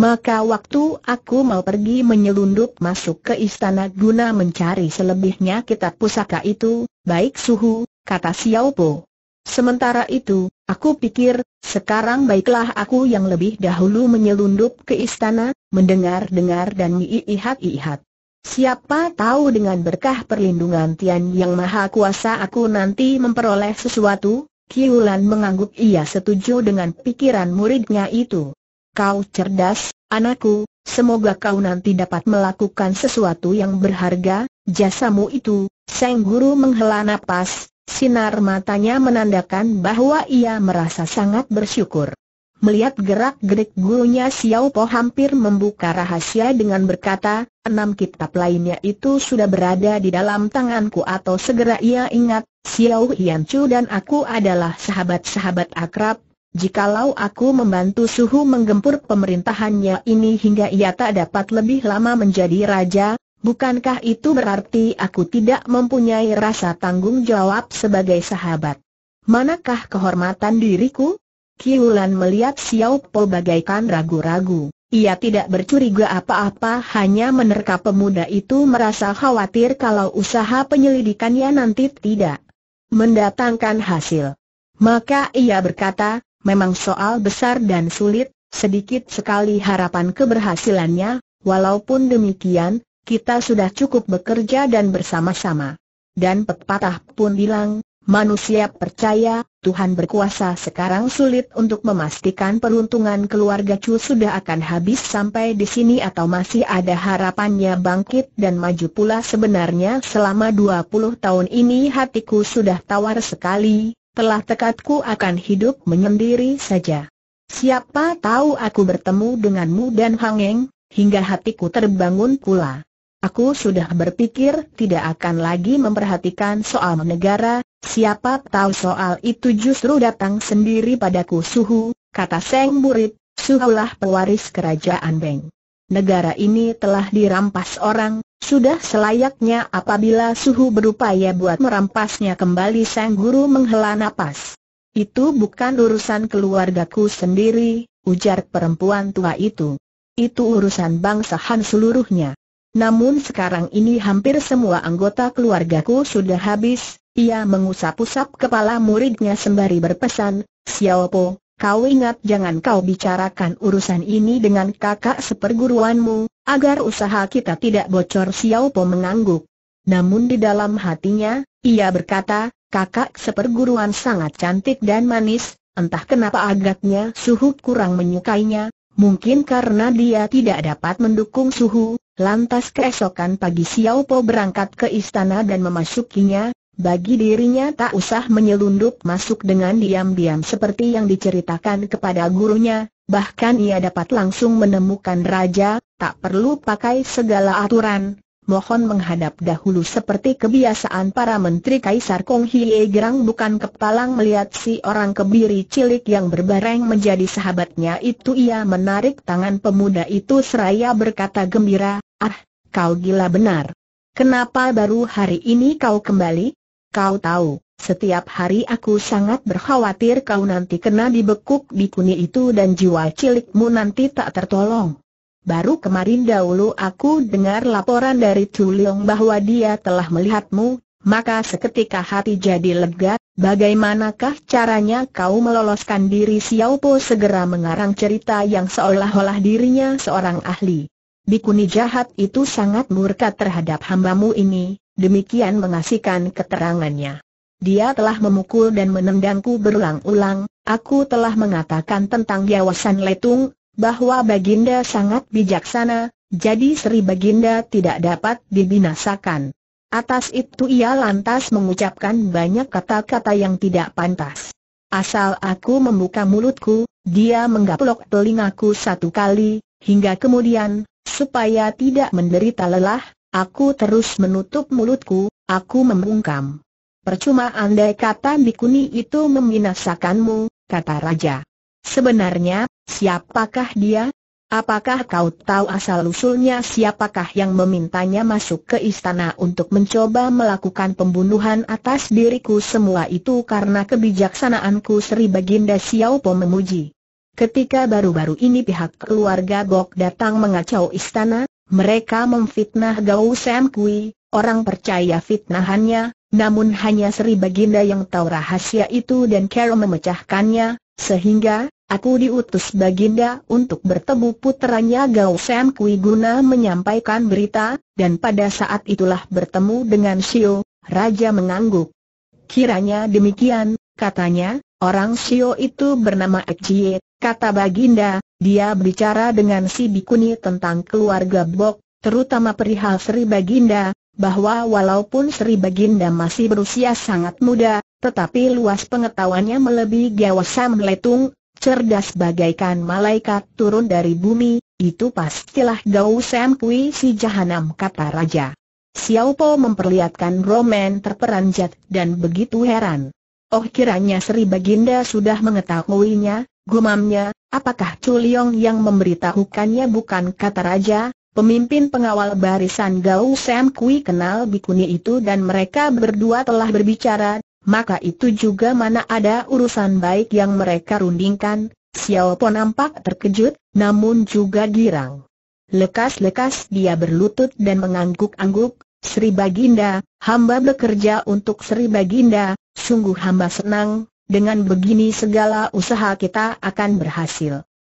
Maka waktu aku mau pergi menyelundup masuk ke istana guna mencari selebihnya kitab pusaka itu, baik suhu, kata Xiao Po. Sementara itu, aku pikir, sekarang baiklah aku yang lebih dahulu menyelundup ke istana, mendengar-dengar dan iihat-iihat. Siapa tahu dengan berkah perlindungan Tian Yang Maha Kuasa aku nanti memperoleh sesuatu, Kiulan mengangguk ia setuju dengan pikiran muridnya itu. Kau cerdas, anakku, semoga kau nanti dapat melakukan sesuatu yang berharga, jasamu itu, Sang Guru menghela napas, sinar matanya menandakan bahwa ia merasa sangat bersyukur. Melihat gerak-gerik gurunya Xiao Po hampir membuka rahasia dengan berkata, enam kitab lainnya itu sudah berada di dalam tanganku atau segera ia ingat, Xiao Yan Chu dan aku adalah sahabat-sahabat akrab, jikalau aku membantu Suhu menggempur pemerintahannya ini hingga ia tak dapat lebih lama menjadi raja, bukankah itu berarti aku tidak mempunyai rasa tanggung jawab sebagai sahabat? Manakah kehormatan diriku? Kiulan melihat Xiao Po bagaikan ragu-ragu. Ia tidak bercuriga apa-apa hanya menerka pemuda itu merasa khawatir kalau usaha penyelidikannya nanti tidak mendatangkan hasil. Maka ia berkata, memang soal besar dan sulit, sedikit sekali harapan keberhasilannya, walaupun demikian, kita sudah cukup bekerja dan bersama-sama. Dan pepatah pun bilang, Manusia percaya, Tuhan berkuasa sekarang sulit untuk memastikan peruntungan keluarga Chu sudah akan habis sampai di sini atau masih ada harapannya bangkit dan maju pula sebenarnya selama 20 tahun ini hatiku sudah tawar sekali, telah tekadku akan hidup menyendiri saja. Siapa tahu aku bertemu denganmu dan Hangeng, hingga hatiku terbangun pula. Aku sudah berpikir tidak akan lagi memperhatikan soal negara, Siapa tahu soal itu justru datang sendiri padaku Suhu, kata Seng Murid, Suhulah pewaris kerajaan Beng. Negara ini telah dirampas orang, sudah selayaknya apabila Suhu berupaya buat merampasnya kembali Sang Guru menghela napas. Itu bukan urusan keluargaku sendiri, ujar perempuan tua itu. Itu urusan bangsa Han seluruhnya. Namun sekarang ini hampir semua anggota keluargaku sudah habis, ia mengusap-usap kepala muridnya sembari berpesan, Xiaopo, kau ingat jangan kau bicarakan urusan ini dengan kakak seperguruanmu, agar usaha kita tidak bocor Xiaopo mengangguk. Namun di dalam hatinya, ia berkata, kakak seperguruan sangat cantik dan manis, entah kenapa agaknya suhu kurang menyukainya, mungkin karena dia tidak dapat mendukung suhu, Lantas keesokan pagi Xiaopo berangkat ke istana dan memasukinya, bagi dirinya tak usah menyelundup masuk dengan diam-diam seperti yang diceritakan kepada gurunya, bahkan ia dapat langsung menemukan raja, tak perlu pakai segala aturan, mohon menghadap dahulu seperti kebiasaan para menteri Kaisar Kong Hie Gerang bukan kepalang melihat si orang kebiri cilik yang berbareng menjadi sahabatnya itu ia menarik tangan pemuda itu seraya berkata gembira, ah, kau gila benar. Kenapa baru hari ini kau kembali? Kau tahu, setiap hari aku sangat berkhawatir kau nanti kena dibekuk di kuni itu dan jiwa cilikmu nanti tak tertolong. Baru kemarin dahulu aku dengar laporan dari Leong bahwa dia telah melihatmu, maka seketika hati jadi lega, bagaimanakah caranya kau meloloskan diri Xiao Po segera mengarang cerita yang seolah-olah dirinya seorang ahli. Bikuni jahat itu sangat murka terhadap hambamu ini, demikian mengasihkan keterangannya. Dia telah memukul dan menendangku berulang-ulang, aku telah mengatakan tentang yawasan letung, bahwa Baginda sangat bijaksana, jadi Sri Baginda tidak dapat dibinasakan. Atas itu ia lantas mengucapkan banyak kata-kata yang tidak pantas. Asal aku membuka mulutku, dia menggaplok telingaku satu kali, hingga kemudian, supaya tidak menderita lelah, Aku terus menutup mulutku, aku membungkam. Percuma andai kata bikuni itu membinasakanmu, kata raja. Sebenarnya, siapakah dia? Apakah kau tahu asal-usulnya siapakah yang memintanya masuk ke istana untuk mencoba melakukan pembunuhan atas diriku semua itu karena kebijaksanaanku Sri Baginda Xiaopo memuji. Ketika baru-baru ini pihak keluarga Bok datang mengacau istana, mereka memfitnah Gao Sam Kui, orang percaya fitnahannya, namun hanya Sri Baginda yang tahu rahasia itu dan Carol memecahkannya, sehingga, aku diutus Baginda untuk bertemu putranya Gao Sam Kui guna menyampaikan berita, dan pada saat itulah bertemu dengan Sio, Raja mengangguk. Kiranya demikian, katanya, orang Sio itu bernama Ek Kata Baginda, dia berbicara dengan si Bikuni tentang keluarga Bok, terutama perihal Sri Baginda, bahwa walaupun Sri Baginda masih berusia sangat muda, tetapi luas pengetahuannya melebihi Sam Letung, cerdas bagaikan malaikat turun dari bumi, itu pastilah Gau Sam Kui si Jahanam kata Raja. Xiao Po memperlihatkan roman terperanjat dan begitu heran. Oh kiranya Sri Baginda sudah mengetahuinya, Gumamnya, apakah Chuliong yang memberitahukannya bukan kata raja, pemimpin pengawal barisan Gao Sam Kui kenal bikuni itu dan mereka berdua telah berbicara, maka itu juga mana ada urusan baik yang mereka rundingkan, Xiao Po nampak terkejut, namun juga girang. Lekas-lekas dia berlutut dan mengangguk-angguk, Sri Baginda, hamba bekerja untuk Sri Baginda, sungguh hamba senang, dengan begini segala usaha kita akan berhasil.